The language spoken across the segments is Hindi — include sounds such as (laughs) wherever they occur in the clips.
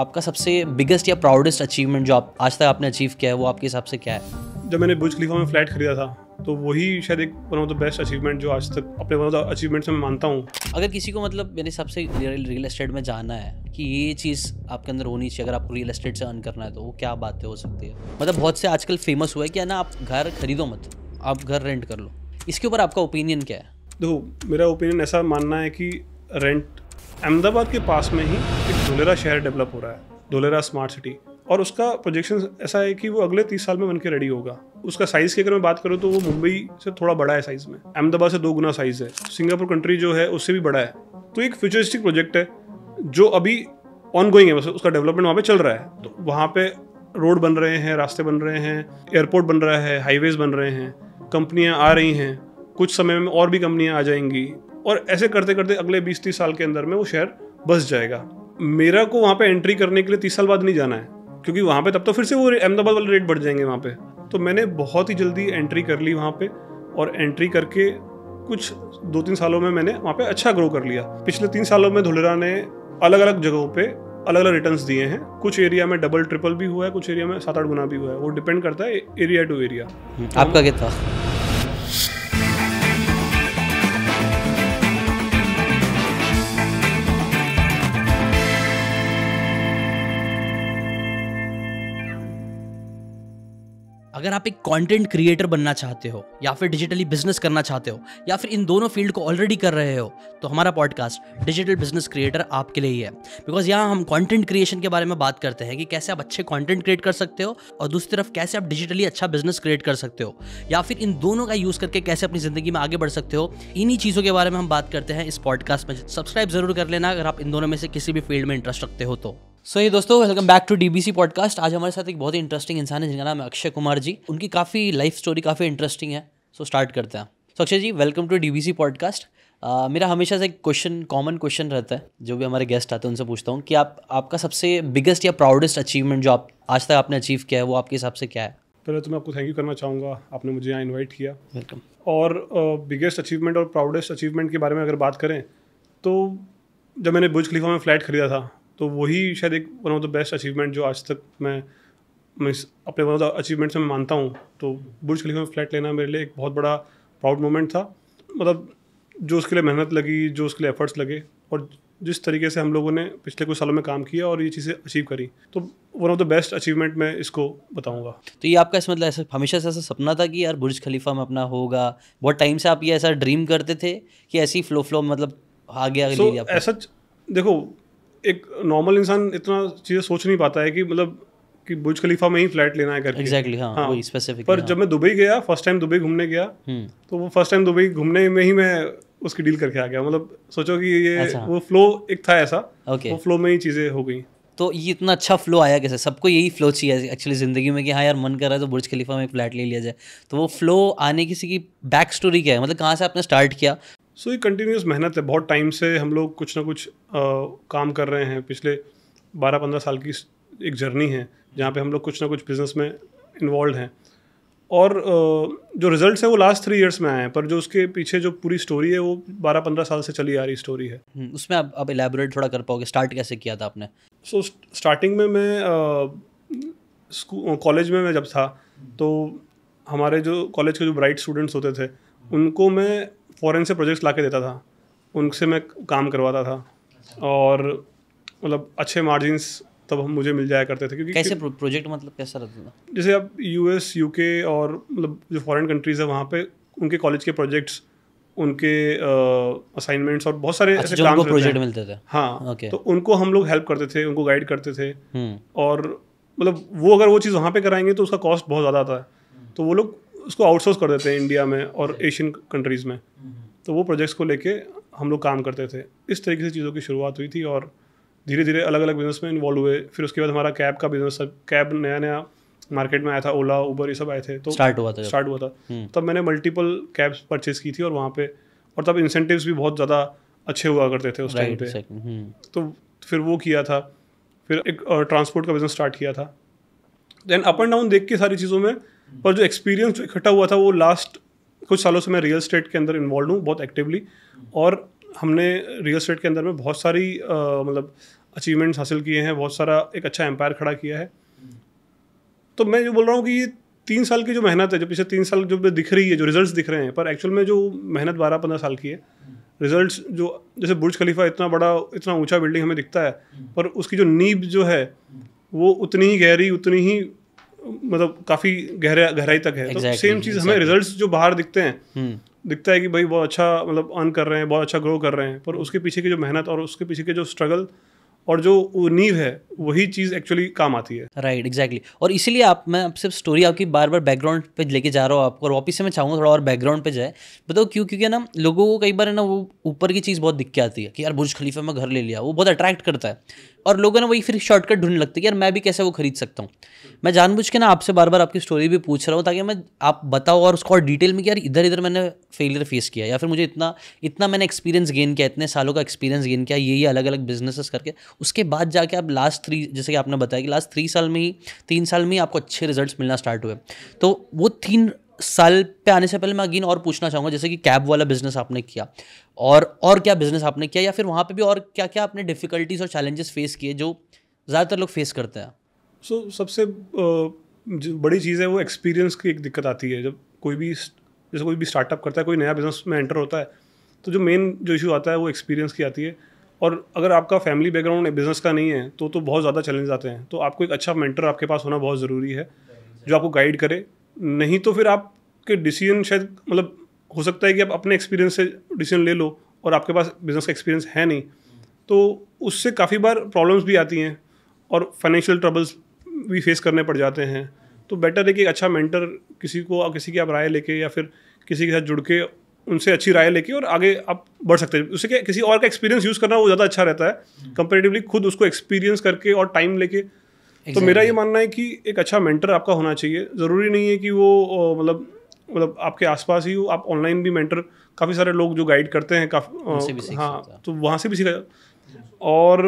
आपका सबसे बिगेस्ट या प्राउडेस्ट अचीवमेंट जो आप आज तक आपने अचीव किया है वो आपके हिसाब से क्या है जब मैंने बुज खलीफा में फ्लैट खरीदा था तो वही शायद एक one of the best achievement जो आज तक अपने वन ऑफ द अचीवमेंट से मैं मानता हूँ अगर किसी को मतलब मेरे हिसाब से रियल एस्टेट में जाना है कि ये चीज़ आपके अंदर होनी चाहिए अगर आपको रियल एस्टेट से अर्न करना है तो वो क्या बातें हो सकती है मतलब बहुत से आजकल फेमस हुआ है कि ना आप घर खरीदो मत आप घर रेंट कर लो इसके ऊपर आपका ओपिनियन क्या है देखो मेरा ओपिनियन ऐसा मानना है कि रेंट अहमदाबाद के पास में ही एक धोलेरा शहर डेवलप हो रहा है धोलेरा स्मार्ट सिटी और उसका प्रोजेक्शन ऐसा है कि वो अगले तीस साल में बन के रेडी होगा उसका साइज़ की अगर मैं बात करूँ तो वो मुंबई से थोड़ा बड़ा है साइज़ में अहमदाबाद से दो गुना साइज़ है सिंगापुर कंट्री जो है उससे भी बड़ा है तो एक फ्यूचरिस्टिक प्रोजेक्ट है जो अभी ऑन गोइंग है उसका डेवलपमेंट वहाँ पर चल रहा है तो वहाँ पर रोड बन रहे हैं रास्ते बन रहे हैं एयरपोर्ट बन रहा है हाईवेज़ बन रहे हैं कंपनियाँ आ रही हैं कुछ समय में और भी कंपनियाँ आ जाएंगी और ऐसे करते करते अगले बीस तीस साल के अंदर में वो शहर बस जाएगा मेरा को वहाँ पे एंट्री करने के लिए तीस साल बाद नहीं जाना है क्योंकि वहाँ पे तब तो फिर से वो अहमदाबाद वाले रेट बढ़ जाएंगे वहाँ पे तो मैंने बहुत ही जल्दी एंट्री कर ली वहाँ पे और एंट्री करके कुछ दो तीन सालों में मैंने वहाँ पे अच्छा ग्रो कर लिया पिछले तीन सालों में धुलरा ने अलग अलग जगहों पर अलग अलग रिटर्न दिए हैं कुछ एरिया में डबल ट्रिपल भी हुआ है कुछ एरिया में सात आठ गुना भी हुआ है वो डिपेंड करता है एरिया टू एरिया आपका क्या था अगर आप एक कंटेंट क्रिएटर बनना चाहते हो या फिर डिजिटली बिजनेस करना चाहते हो या फिर इन दोनों फील्ड को ऑलरेडी कर रहे हो तो हमारा पॉडकास्ट डिजिटल बिजनेस क्रिएटर आपके लिए ही है बिकॉज यहाँ हम कंटेंट क्रिएशन के बारे में बात करते हैं कि कैसे आप अच्छे कॉन्टेंट क्रिएट कर सकते हो और दूसरी तरफ कैसे आप डिजिटली अच्छा बिजनेस क्रिएट कर सकते हो या फिर इन दोनों का यूज़ करके कैसे अपनी ज़िंदगी में आगे बढ़ सकते हो इन्हीं चीज़ों के बारे में हम बात करते हैं इस पॉडकास्ट में सब्सक्राइब जरूर कर लेना अगर आप इन दोनों में से किसी भी फील्ड में इंटरेस्ट रखते हो तो सो so, ये दोस्तों welcome back to the podcast आज हमारे साथ एक बहुत ही इंटरेस्टिंग इंसान है जिनका नाम है अक्षय कुमार जी उनकी काफ़ी लाइफ स्टोरी काफ़ी इंटरेस्टिंग है सो so, स्टार्ट करते हैं so so, Akshay ji welcome to the podcast मेरा हमेशा से एक क्वेश्चन कॉमन क्वेश्चन रहता है जो भी हमारे गेस्ट आते हैं उनसे पूछता हूँ कि आप आपका सबसे बिगेस्ट या प्राउडेस्ट अचीवमेंट जो आप आज तक आपने अचीव किया है वो आपके हिसाब से क्या है पहले तो मैं आपको थैंक यू करना चाहूँगा आपने मुझे यहाँ इन्वाइट किया वेलकम और बिगेस्ट uh, अचीवमेंट और प्राउडेस्ट अचीवमेंट के बारे में अगर बात करें तो जब मैंने बुज खलीफा में फ्लैट खरीदा था तो वही शायद एक one of the best achievement जो आज तक मैं मैं अपने वन ऑफ द अचीवमेंट्स में मानता हूँ तो बुर्ज खलीफा में फ्लैट लेना मेरे लिए एक बहुत बड़ा प्राउड मोमेंट था मतलब जो उसके लिए मेहनत लगी जो उसके लिए एफर्ट्स लगे और जिस तरीके से हम लोगों ने पिछले कुछ सालों में काम किया और ये चीज़ें अचीव करी तो one of the best achievement मैं इसको बताऊंगा तो ये आपका इस मतलब ऐसा हमेशा से ऐसा सपना था कि यार बुर्ज खलीफा में अपना होगा बहुत टाइम से आप ये ऐसा ड्रीम करते थे कि ऐसी फ्लो फ्लो मतलब आगे आगे so, ऐसा देखो एक नॉर्मल इंसान इतना चीज़ें सोच नहीं पाता है कि मतलब कि बुर्ज खलीफा में ही फ्लैट लेना है करके exactly, हाँ, हाँ वही स्पेसिफिक पर हाँ. जब मैं दुबई गया फर्स्ट टाइम दुबई घूमने गया हुँ. हम्म। तो वो फर्स्ट टाइम दुबई घूमने में ही मैं उसकी डील करके आ गया मतलब सोचो कि ये अच्छा. वो फ्लो एक था ऐसा okay. वो फ्लो में ही चीज़ें हो गई तो ये इतना अच्छा फ्लो आया कैसे सबको यही फ्लो चाहिए एक्चुअली ज़िंदगी में कि हाँ यार मन कर रहा है तो बुर्ज खलीफा में एक फ्लैट ले लिया जाए तो वो फ्लो आने किसी की बैक स्टोरी क्या है मतलब कहाँ से आपने स्टार्ट किया सो ये कंटिन्यूस मेहनत है बहुत टाइम से हम लोग कुछ ना कुछ आ, काम कर रहे हैं पिछले बारह पंद्रह साल की एक जर्नी है जहाँ पे हम लोग कुछ ना कुछ बिज़नेस में इन्वॉल्व हैं और जो रिज़ल्ट है वो लास्ट थ्री इयर्स में आए हैं पर जो उसके पीछे जो पूरी स्टोरी है वो बारह पंद्रह साल से चली आ रही स्टोरी है हम्म, उसमें आप अब एलेबोरेट थोड़ा कर पाओगे स्टार्ट कैसे किया था आपने सो so, स्टार्टिंग में मैं कॉलेज में मैं जब था तो हमारे जो कॉलेज के जो ब्राइट स्टूडेंट्स होते थे उनको मैं फ़ॉरन से प्रोजेक्ट्स ला के देता था उनसे मैं काम करवाता था और मतलब अच्छे मार्जिनस तब हम मुझे मिल जाया करते थे क्योंकि कैसे प्रोजेक्ट मतलब कैसा रहता था जैसे अब यू यूके और मतलब जो फॉरेन कंट्रीज़ है वहाँ पे उनके कॉलेज के प्रोजेक्ट्स उनके असाइनमेंट्स और बहुत सारे अच्छा, ऐसे काम प्रोजेक्ट मिलते थे हाँ okay. तो उनको हम लोग हेल्प करते थे उनको गाइड करते थे हम्म। और मतलब वो अगर वो चीज़ वहाँ पे कराएंगे तो उसका कॉस्ट बहुत ज़्यादा आता है तो वो लोग उसको आउटसोर्स कर देते हैं इंडिया में और एशियन कंट्रीज़ में तो वो प्रोजेक्ट्स को लेके हम लोग काम करते थे इस तरीके से चीज़ों की शुरुआत हुई थी और धीरे धीरे अलग अलग बिजनेस में इन्वॉल्व हुए फिर उसके बाद हमारा कैब का बिजनेस कैब नया नया मार्केट में आया था ओला उबर ये सब आए थे तो स्टार्ट हुआ था स्टार्ट हुआ था हम्म। तब मैंने मल्टीपल कैब्स परचेज की थी और वहाँ पे और तब इंसेंटिव्स भी बहुत ज़्यादा अच्छे हुआ करते थे उस टाइम पे हम्म। तो फिर वो किया था फिर एक ट्रांसपोर्ट का बिजनेस स्टार्ट किया था देन अप एंड डाउन देख के सारी चीज़ों में पर जो एक्सपीरियंस जो इकट्ठा हुआ था वो लास्ट कुछ सालों से मैं रियल स्टेट के अंदर इन्वॉल्व हूँ बहुत एक्टिवली और हमने रियल स्टेट के अंदर में बहुत सारी मतलब अचीवमेंट्स हासिल किए हैं बहुत सारा एक अच्छा एम्पायर खड़ा किया है तो मैं जो बोल रहा हूँ कि ये तीन साल की जो मेहनत है जो पिछले तीन साल जो दिख रही है जो रिजल्ट्स दिख रहे हैं पर एक्चुअल में जो मेहनत बारह पंद्रह साल की है रिजल्ट्स जो जैसे बुर्ज खलीफा इतना बड़ा इतना ऊंचा बिल्डिंग हमें दिखता है पर उसकी जो नींब जो है वो उतनी ही गहरी उतनी ही मतलब काफ़ी गहरा गहराई तक है तो exactly, तो सेम चीज़ exactly. हमें रिजल्ट्स जो बाहर दिखते हैं hmm. दिखता है कि भाई बहुत अच्छा मतलब अर्न कर रहे हैं बहुत अच्छा ग्रो कर रहे हैं पर उसके पीछे की जो मेहनत और उसके पीछे के जो स्ट्रगल और जो नींव है वही चीज़ एक्चुअली काम आती है राइट एग्जैक्टली और इसीलिए आप मैं सिर्फ स्टोरी आपकी बार बार बैकग्राउंड पे लेके जा रहा हूँ आपको और वापस से मैं चाहूँगा थोड़ा और बैकग्राउंड पे जाए बताओ क्यों क्योंकि ना लोगों को कई बार है ना वो ऊपर की चीज़ बहुत दिख के आती है कि यार बुज खलीफा में घर ले लिया वो बहुत अट्रैक्ट करता है और लोगों ने वही फिर शॉर्टकट ढूंढने लगते कि यार मैं भी कैसे वो खरीद सकता हूँ मैं जानबूझ के ना आपसे बार बार आपकी स्टोरी भी पूछ रहा हूँ ताकि मैं आप बताओ और उसको और डिटेल में कि यार इधर इधर मैंने फेलियर फेस किया या फिर मुझे इतना इतना मैंने एक्सपीरियंस गेन किया इतने सालों का एक्सपीरियंस गेन किया ये ये अलग अलग बिजनेसेस करके उसके बाद जाके आप लास्ट थ्री जैसे कि आपने बताया कि लास्ट थ्री साल में ही तीन साल में ही आपको अच्छे रिजल्ट मिलना स्टार्ट हुए तो वो तीन साल पे आने से पहले मैं अगेन और पूछना चाहूँगा जैसे कि कैब वाला बिजनेस आपने किया और और क्या बिजनेस आपने किया या फिर वहाँ पे भी और क्या क्या आपने डिफ़िकल्टीज और चैलेंजेस फेस किए जो ज़्यादातर लोग फेस करते हैं सो so, सबसे बड़ी चीज़ है वो एक्सपीरियंस की एक दिक्कत आती है जब कोई भी जैसे कोई भी स्टार्टअप करता है कोई नया बिजनेस में एंटर होता है तो जो मेन जो इशू आता है वो एक्सपीरियंस की आती है और अगर आपका फैमिली बैकग्राउंड बिजनेस का नहीं है तो तो बहुत ज़्यादा चैलेंज आते हैं तो आपको एक अच्छा मेंटर आपके पास होना बहुत ज़रूरी है जो आपको गाइड करे नहीं तो फिर आपके डिसीजन शायद मतलब हो सकता है कि आप अपने एक्सपीरियंस से डिसीजन ले लो और आपके पास बिजनेस का एक्सपीरियंस है नहीं तो उससे काफ़ी बार प्रॉब्लम्स भी आती हैं और फाइनेंशियल ट्रबल्स भी फेस करने पड़ जाते हैं तो बेटर है कि अच्छा मेंटर किसी को किसी की आप राय लेके या फिर किसी के साथ जुड़ के उनसे अच्छी राय लेके और आगे आप बढ़ सकते हैं उससे क्या किसी और का एक्सपीरियंस यूज़ करना वो ज़्यादा अच्छा रहता है कंपेरेटिवली खुद उसको एक्सपीरियंस करके और टाइम लेके तो मेरा ये मानना है कि एक अच्छा मेंटर आपका होना चाहिए ज़रूरी नहीं है कि वो मतलब मतलब आपके आसपास ही हो आप ऑनलाइन भी मेंटर काफ़ी सारे लोग जो गाइड करते हैं काफ़ी हाँ तो वहाँ से भी सीखा और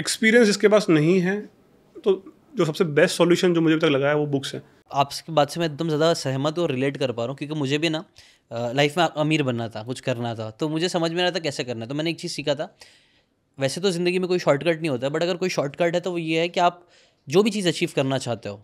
एक्सपीरियंस इसके पास नहीं है तो जो सबसे बेस्ट सॉल्यूशन जो मुझे अभी तक लगा है वो बुक्स हैं आपकी बात से मैं एकदम ज़्यादा सहमत और रिलेट कर पा रहा हूँ क्योंकि मुझे भी ना लाइफ में अमीर बनना था कुछ करना था तो मुझे समझ में आ रहा था कैसे करना है तो मैंने एक चीज़ सीखा था वैसे तो ज़िंदगी में कोई शॉर्टकट नहीं होता बट अगर कोई शॉर्टकट है तो वो ये है कि आप जो भी चीज़ अचीव करना चाहते हो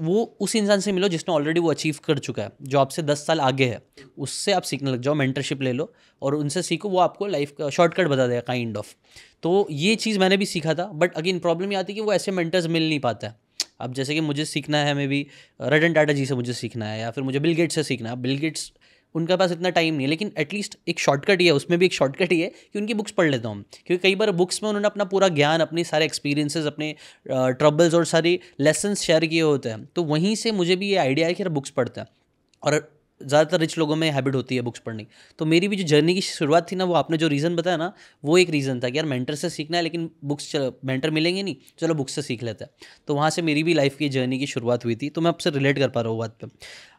वो उस इंसान से मिलो जिसने ऑलरेडी वो अचीव कर चुका है जो आपसे दस साल आगे है उससे आप सीखने लग जाओ मेंटरशिप ले लो और उनसे सीखो वो आपको लाइफ का शॉर्टकट बता देगा काइंड ऑफ तो ये चीज़ मैंने भी सीखा था बट अगेन प्रॉब्लम ये आती है कि वो ऐसे मेंटर्स मिल नहीं पाता है अब जैसे कि मुझे सीखना है मे बी रटन टाटा जी से मुझे सीखना है या फिर मुझे बिल गेट्स से सीखना है बिल गेट्स उनके पास इतना टाइम नहीं है लेकिन एटलीस्ट एक शॉर्टकट ही है उसमें भी एक शॉर्टकट ही है कि उनकी बुक्स पढ़ लेता हूँ क्योंकि कई बार बुक्स में उन्होंने अपना पूरा ज्ञान अपने सारे एक्सपीरियंसेस अपने ट्रबल्स और सारी लेसन्स शेयर किए होते हैं तो वहीं से मुझे भी ये आइडिया है कि यार बुक्स पढ़ते हैं और ज़्यादातर रिच लोगों में हैबिट होती है बुक्स पढ़ने की तो मेरी भी जो जर्नी की शुरुआत थी ना वो आपने जो रीज़न बताया ना वो एक रीज़न था कि यार मेंटर से सीखना है लेकिन बुक्स मेंटर मिलेंगे नहीं चलो बुक्स से सीख लेता है तो वहाँ से मेरी भी लाइफ की जर्नी की शुरुआत हुई थी तो मैं आपसे रिलेट कर पा रहा हूँ बात पर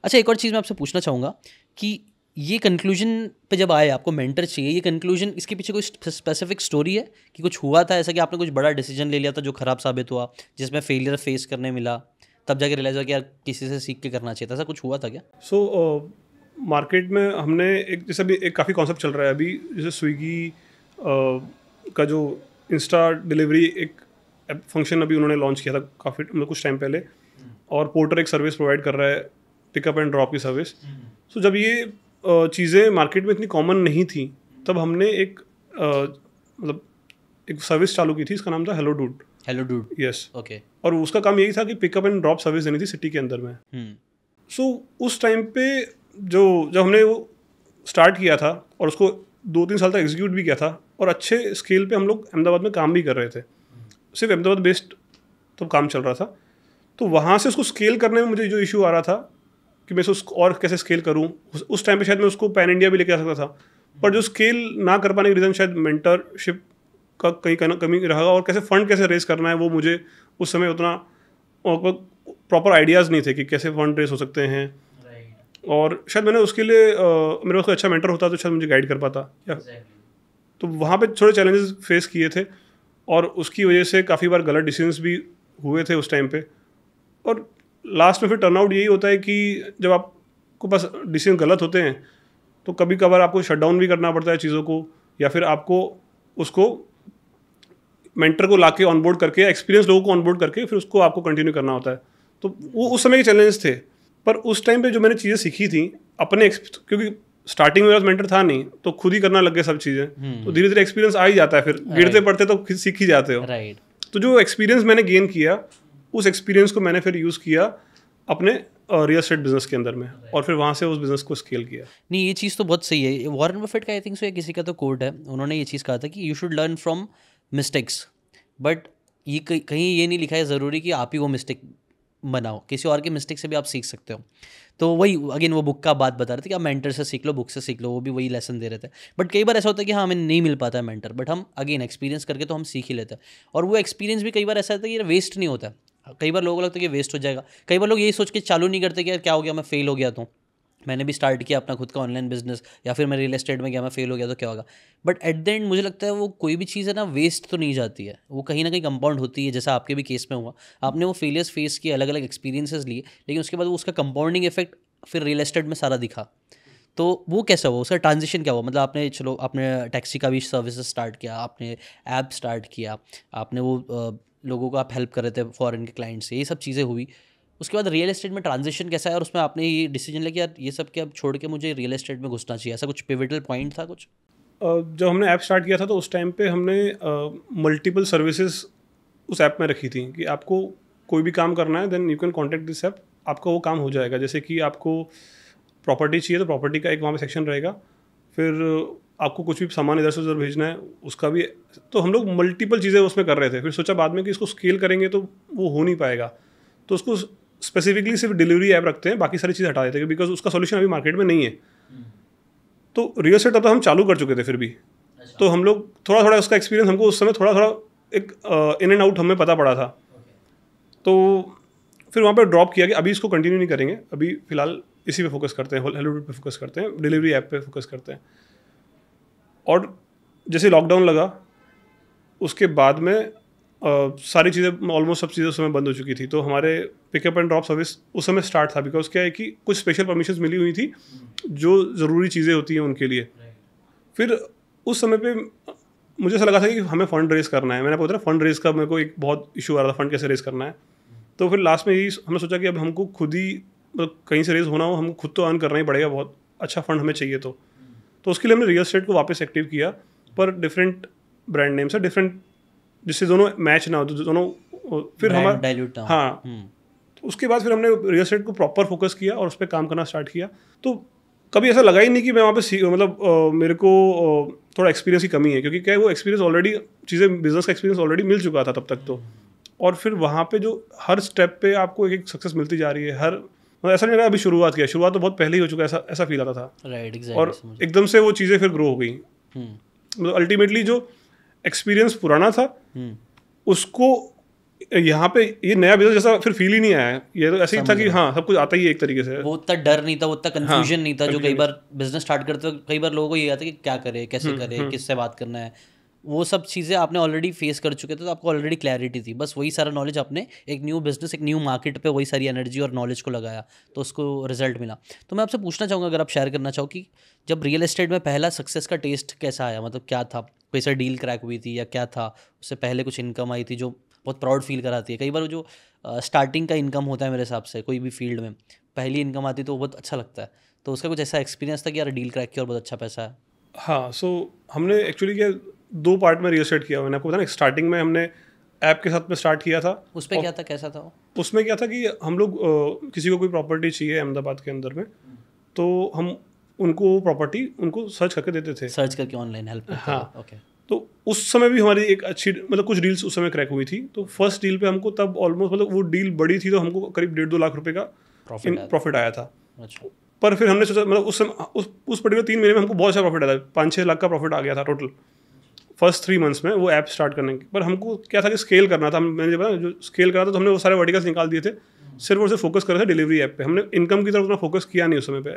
अच्छा एक और चीज़ मैं आपसे पूछना चाहूँगा कि ये कंक्लूजन पे जब आए आपको मेंटर चाहिए ये कंक्लूजन इसके पीछे कोई स्पेसिफिक स्टोरी है कि कुछ हुआ था ऐसा कि आपने कुछ बड़ा डिसीजन ले लिया था जो ख़राब साबित हुआ जिसमें फेलियर फेस करने मिला तब जाके रियलाइज हुआ कि यार किसी से सीख के करना चाहिए था ऐसा कुछ हुआ था क्या सो so, uh, मार्केट में हमने एक जैसे अभी एक काफ़ी कॉन्सेप्ट चल रहा है अभी जैसे स्विगी का जो इंस्टा डिलीवरी एक फंक्शन अभी उन्होंने लॉन्च किया था काफ़ी मतलब कुछ टाइम पहले और पोर्टर एक सर्विस प्रोवाइड कर रहा है पिकअप एंड ड्रॉप की सर्विस सो जब ये चीज़ें मार्केट में इतनी कॉमन नहीं थी तब हमने एक मतलब एक सर्विस चालू की थी इसका नाम था hello dude hello dude yes okay और उसका काम यही था कि पिकअप एंड ड्रॉप सर्विस देनी थी सिटी के अंदर में सो हम्म। so, उस टाइम पे जो जब हमने वो स्टार्ट किया था और उसको दो तीन साल तक एग्जीक्यूट भी किया था और अच्छे स्केल पे हम लोग अहमदाबाद में काम भी कर रहे थे सिर्फ अहमदाबाद बेस्ड तो काम चल रहा था तो वहाँ से उसको स्केल करने में मुझे जो इशू आ रहा था कि मैं उसको और कैसे स्केल करूँ उस टाइम पर शायद मैं उसको पैन इंडिया भी लेके आ सकता था पर जो स्केल ना कर पाने का रीज़न शायद मेंटरशिप का कहीं कमी रहा और कैसे फंड कैसे रेज करना है वो मुझे उस समय उतना प्रॉपर आइडियाज़ नहीं थे कि कैसे फंड रेज हो सकते हैं और शायद मैंने उसके लिए मेरे कोई अच्छा मेंटर होता तो शायद मुझे गाइड कर पाता या तो वहाँ पे थोड़े चैलेंजेस फेस किए थे और उसकी वजह से काफ़ी बार गलत डिसीजंस भी हुए थे उस टाइम पे और लास्ट में फिर टर्नआउट यही होता है कि जब आपको पास डिसीजन गलत होते हैं तो कभी कभार आपको शट डाउन भी करना पड़ता है चीज़ों को या फिर आपको उसको मेंटर को ला के ऑनबोर्ड करके एक्सपीरियंस लोगों को ऑनबोर्ड करके फिर उसको आपको कंटिन्यू करना होता है तो वो उस समय के चैलेंज थे पर उस टाइम पे जो मैंने चीज़ें सीखी थी अपने क्योंकि स्टार्टिंग में मेंटर था नहीं तो खुद ही करना लग गए सब चीज़ें हम्म। तो धीरे धीरे एक्सपीरियंस आ ही जाता है फिर गिरते पड़ते तो सीख ही जाते हो तो जो एक्सपीरियंस मैंने गेन किया उस एक्सपीरियंस को मैंने फिर यूज़ किया अपने रियल स्टेट बिजनेस के अंदर में और फिर वहाँ से उस बिजनेस को स्केल किया नहीं ये चीज़ तो बहुत सही है वॉरेन बफेट का आई थिंक सो ये किसी का तो कोड है उन्होंने ये चीज़ कहा था कि you should learn from mistakes but ये कहीं ये नहीं लिखा है ज़रूरी कि आप ही वो मिस्टेक बनाओ किसी और की मिस्टेक से भी आप सीख सकते हो तो वही अगेन वो बुक का बात बता रहे थे कि आप मेंटर से सीख लो बुक से सीख लो वो भी वही लेसन दे रहे थे बट कई बार ऐसा होता है कि हाँ हमें नहीं मिल पाता है मेंटर बट हम अगेन एक्सपीरियंस करके तो हम सीख ही लेते हैं और वो एक्सपीरियंस भी कई बार ऐसा होता है कि वेस्ट नहीं होता कई बार लोगों को लगता है कि वेस्ट हो जाएगा कई बार लोग यही सोच के चालू नहीं करते कि यार क्या हो गया मैं फेल हो गया तो मैंने भी स्टार्ट किया अपना खुद का ऑनलाइन बिजनेस या फिर मैं रियल एस्टेट में गया मैं फेल हो गया तो क्या होगा बट एट द एंड मुझे लगता है वो कोई भी चीज़ है ना वेस्ट तो नहीं जाती है वो कहीं ना कहीं कंपाउंड होती है जैसा आपके भी केस में हुआ आपने वो फेलियर्स फेस किए अलग अलग एक्सपीरियंसेस लिए लेकिन उसके बाद वो उसका कंपाउंडिंग इफेक्ट फिर रियल एस्टेट में सारा दिखा तो वो कैसा हुआ उसका ट्रांजेक्शन क्या हुआ मतलब आपने चलो आपने टैक्सी का भी सर्विस स्टार्ट किया आपने ऐप स्टार्ट किया आपने वो लोगों को आप हेल्प कर रहे थे फॉरेन के क्लाइंट से ये सब चीज़ें हुई उसके बाद रियल एस्टेट में ट्रांजेक्शन कैसा है और उसमें आपने ये डिसीजन लिया कि यार ये सब के अब छोड़ के मुझे रियल एस्टेट में घुसना चाहिए ऐसा कुछ पिविटल पॉइंट था कुछ जब हमने ऐप स्टार्ट किया था तो उस टाइम पे हमने मल्टीपल सर्विसेज उस ऐप में रखी थी कि आपको कोई भी काम करना है then you can contact this app आपका वो काम हो जाएगा जैसे कि आपको प्रॉपर्टी चाहिए तो प्रॉपर्टी का एक वहाँ पे सेक्शन रहेगा फिर आपको कुछ भी सामान इधर से उधर भेजना है उसका भी तो हम लोग मल्टीपल चीज़ें उसमें कर रहे थे फिर सोचा बाद में कि इसको स्केल करेंगे तो वो हो नहीं पाएगा तो उसको स्पेसिफिकली सिर्फ डिलीवरी ऐप रखते हैं बाकी सारी चीज़ हटा देते हैं बिकॉज उसका सोल्यूशन अभी मार्केट में नहीं है तो रियल स्टेट तब तो हम चालू कर चुके थे फिर भी अच्छा। तो हम लोग थोड़ा थोड़ा उसका एक्सपीरियंस हमको उस समय थोड़ा थोड़ा एक इन एंड आउट हमें पता पड़ा था तो फिर वहाँ पर ड्रॉप किया कि अभी इसको कंटिन्यू नहीं करेंगे अभी फिलहाल इसी पे फोकस करते हैं हेलो पे फोकस करते हैं डिलीवरी ऐप पे फोकस करते हैं और जैसे लॉकडाउन लगा उसके बाद में सारी चीज़ें ऑलमोस्ट सब चीज़ें उस समय बंद हो चुकी थी तो हमारे पिकअप एंड ड्रॉप सर्विस उस समय स्टार्ट था बिकॉज क्या है कि कुछ स्पेशल परमिशन मिली हुई थी जो ज़रूरी चीज़ें होती हैं उनके लिए फिर उस समय पे मुझे ऐसा लगा था कि हमें फंड रेज करना है मैंने था फंड रेज का मेरे को एक बहुत इशू आ रहा था फंड कैसे रेज करना है तो फिर लास्ट में यही हमने सोचा कि अब हमको खुद ही मतलब कहीं से रेज होना हो हमको खुद तो अर्न करना ही पड़ेगा बहुत अच्छा फंड हमें चाहिए तो तो उसके लिए हमने रियल स्टेट को वापस एक्टिव किया पर डिफरेंट ब्रांड नेम से डिफरेंट जिससे दोनों मैच ना हो तो दोनों फिर हमारा हाँ हम्म। तो उसके बाद फिर हमने रियल स्टेट को प्रॉपर फोकस किया और उस पर काम करना स्टार्ट किया तो कभी ऐसा लगा ही नहीं कि मैं वहाँ पे मतलब मेरे को थोड़ा एक्सपीरियंस की कमी है क्योंकि क्या है वो एक्सपीरियंस ऑलरेडी चीज़ें बिजनेस का एक्सपीरियंस ऑलरेडी मिल चुका था तब तक तो और फिर वहाँ पे जो हर स्टेप पे आपको एक एक सक्सेस मिलती जा रही है हर मतलब ऐसा नहीं लगा अभी शुरुआत किया शुरुआत तो बहुत पहले ही हो चुका ऐसा ऐसा फील आता था राइट right, exactly, और एकदम से वो चीज़ें फिर ग्रो हो गई हम्म। मतलब अल्टीमेटली जो एक्सपीरियंस पुराना था हम्म। उसको यहाँ पे ये नया बिजनेस जैसा फिर फील ही नहीं आया ये तो ऐसे ही था कि हाँ सब कुछ आता ही एक तरीके से वो उतना डर नहीं था वो उतना कंफ्यूजन हाँ, नहीं था जो कई बार बिजनेस स्टार्ट करते कई बार लोगों को ये आता कि क्या करे कैसे हम्म, करे हम्म। किससे बात करना है वो सब चीज़ें आपने ऑलरेडी फेस कर चुके थे तो आपको ऑलरेडी क्लैरिटी थी बस वही सारा नॉलेज आपने एक न्यू बिजनेस एक न्यू मार्केट पे वही सारी एनर्जी और नॉलेज को लगाया तो उसको रिजल्ट मिला तो मैं आपसे पूछना चाहूँगा अगर आप शेयर करना चाहो कि जब रियल एस्टेट में पहला सक्सेस का टेस्ट कैसा आया मतलब क्या था कोई सा डील क्रैक हुई थी या क्या था उससे पहले कुछ इनकम आई थी जो बहुत प्राउड फील कराती है कई बार जो स्टार्टिंग का इनकम होता है मेरे हिसाब से कोई भी फील्ड में पहली इनकम आती तो बहुत अच्छा लगता है तो उसका कुछ ऐसा एक्सपीरियंस था कि यार डील क्रैक की और बहुत अच्छा पैसा है हाँ सो so, हमने एक्चुअली क्या दो पार्ट में रियोसेट किया मैंने आपको बताया ना स्टार्टिंग में हमने ऐप के साथ में स्टार्ट किया था उसमें क्या था कैसा था उसमें क्या था कि हम लोग किसी को कोई प्रॉपर्टी चाहिए अहमदाबाद के अंदर में तो हम उनको वो प्रॉपर्टी उनको सर्च करके देते थे सर्च करके ऑनलाइन हेल्प हाँ ओके तो उस समय भी हमारी एक अच्छी मतलब कुछ डील्स उस समय क्रैक हुई थी तो फर्स्ट डील पे हमको तब ऑलमोस्ट मतलब वो डील बड़ी थी तो हमको करीब डेढ़ दो लाख रुपए का प्रॉफिट आया था अच्छा पर फिर हमने सोचा मतलब उस समय उस उस पर्टिकुलर तीन महीने में हमको बहुत अच्छा प्रॉफिट आया था पाँच छः लाख का प्रॉफिट आ गया था टोटल फर्स्ट थ्री मंथ्स में वो ऐप स्टार्ट करने की पर हमको क्या था कि स्केल करना था मैंने जब जो स्केल करा था तो हमने वो सारे वर्टिकल्स निकाल दिए थे सिर्फ और सिर्फ फोकस कर रहे थे डिलीवरी ऐप पे हमने इनकम की तरफ उतना फोकस किया नहीं उस समय पे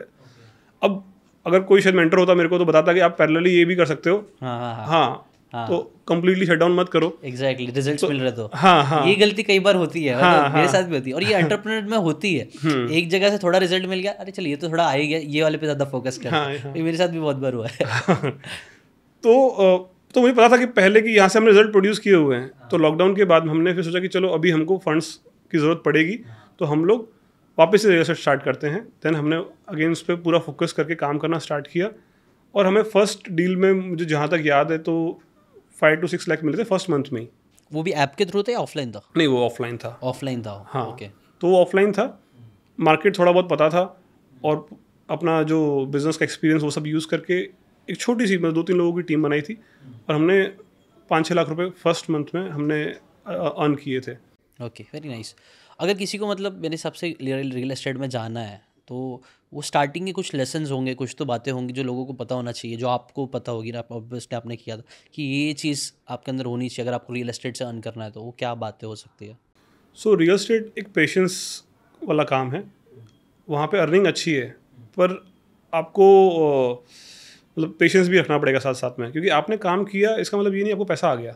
अब अगर कोई शायद मेंटर होता मेरे को तो बताता कि आप पैरेलली ये भी कर सकते हो हाँ, हाँ, हाँ।, हाँ हाँ। तो कम्प्लीटली शट डाउन मत करो एग्जैक्टली exactly, रिजल्ट तो, मिल रहे तो हाँ हाँ ये गलती कई बार होती है हाँ, मतलब मेरे हाँ। साथ भी होती है और ये एंटरप्रेनर (laughs) में होती है हम्म। एक जगह से थोड़ा रिजल्ट मिल गया अरे चलिए ये तो थोड़ा आ ही गया ये वाले पे ज़्यादा फोकस कर हाँ, हाँ। मेरे साथ भी बहुत बार हुआ है (laughs) तो तो मुझे पता था कि पहले कि यहाँ से हमने रिजल्ट प्रोड्यूस किए हुए हैं तो लॉकडाउन के बाद हमने फिर सोचा कि चलो अभी हमको फंड्स की ज़रूरत पड़ेगी तो हम लोग वापस से रिसर्च स्टार्ट करते हैं देन हमने अगेन उस पर पूरा फोकस करके काम करना स्टार्ट किया और हमें फर्स्ट डील में मुझे जहाँ तक याद है तो फाइव टू सिक्स लाख मिले थे फर्स्ट मंथ में वो भी ऐप के थ्रू था ऑफलाइन था नहीं वो ऑफलाइन था ऑफलाइन था हाँ ओके तो वो ऑफलाइन था मार्केट थोड़ा बहुत पता था और अपना जो बिज़नेस का एक्सपीरियंस वो सब यूज़ करके एक छोटी सी मतलब दो तीन लोगों की टीम बनाई थी और हमने पाँच छः लाख रुपए फर्स्ट मंथ में हमने अर्न किए थे ओके वेरी नाइस अगर किसी को मतलब मेरे हिसाब से रियल इस्टेट में जाना है तो वो स्टार्टिंग के कुछ लेसन होंगे कुछ तो बातें होंगी जो लोगों को पता होना चाहिए जो आपको पता होगी ना ऑब्वियसली आपने किया था कि ये चीज़ आपके अंदर होनी चाहिए अगर आपको रियल इस्टेट से अर्न करना है तो वो क्या बातें हो सकती है सो रियल इस्टेट एक पेशेंस वाला काम है वहाँ पर अर्निंग अच्छी है पर आपको मतलब पेशेंस भी रखना पड़ेगा साथ साथ में क्योंकि आपने काम किया इसका मतलब ये नहीं आपको पैसा आ गया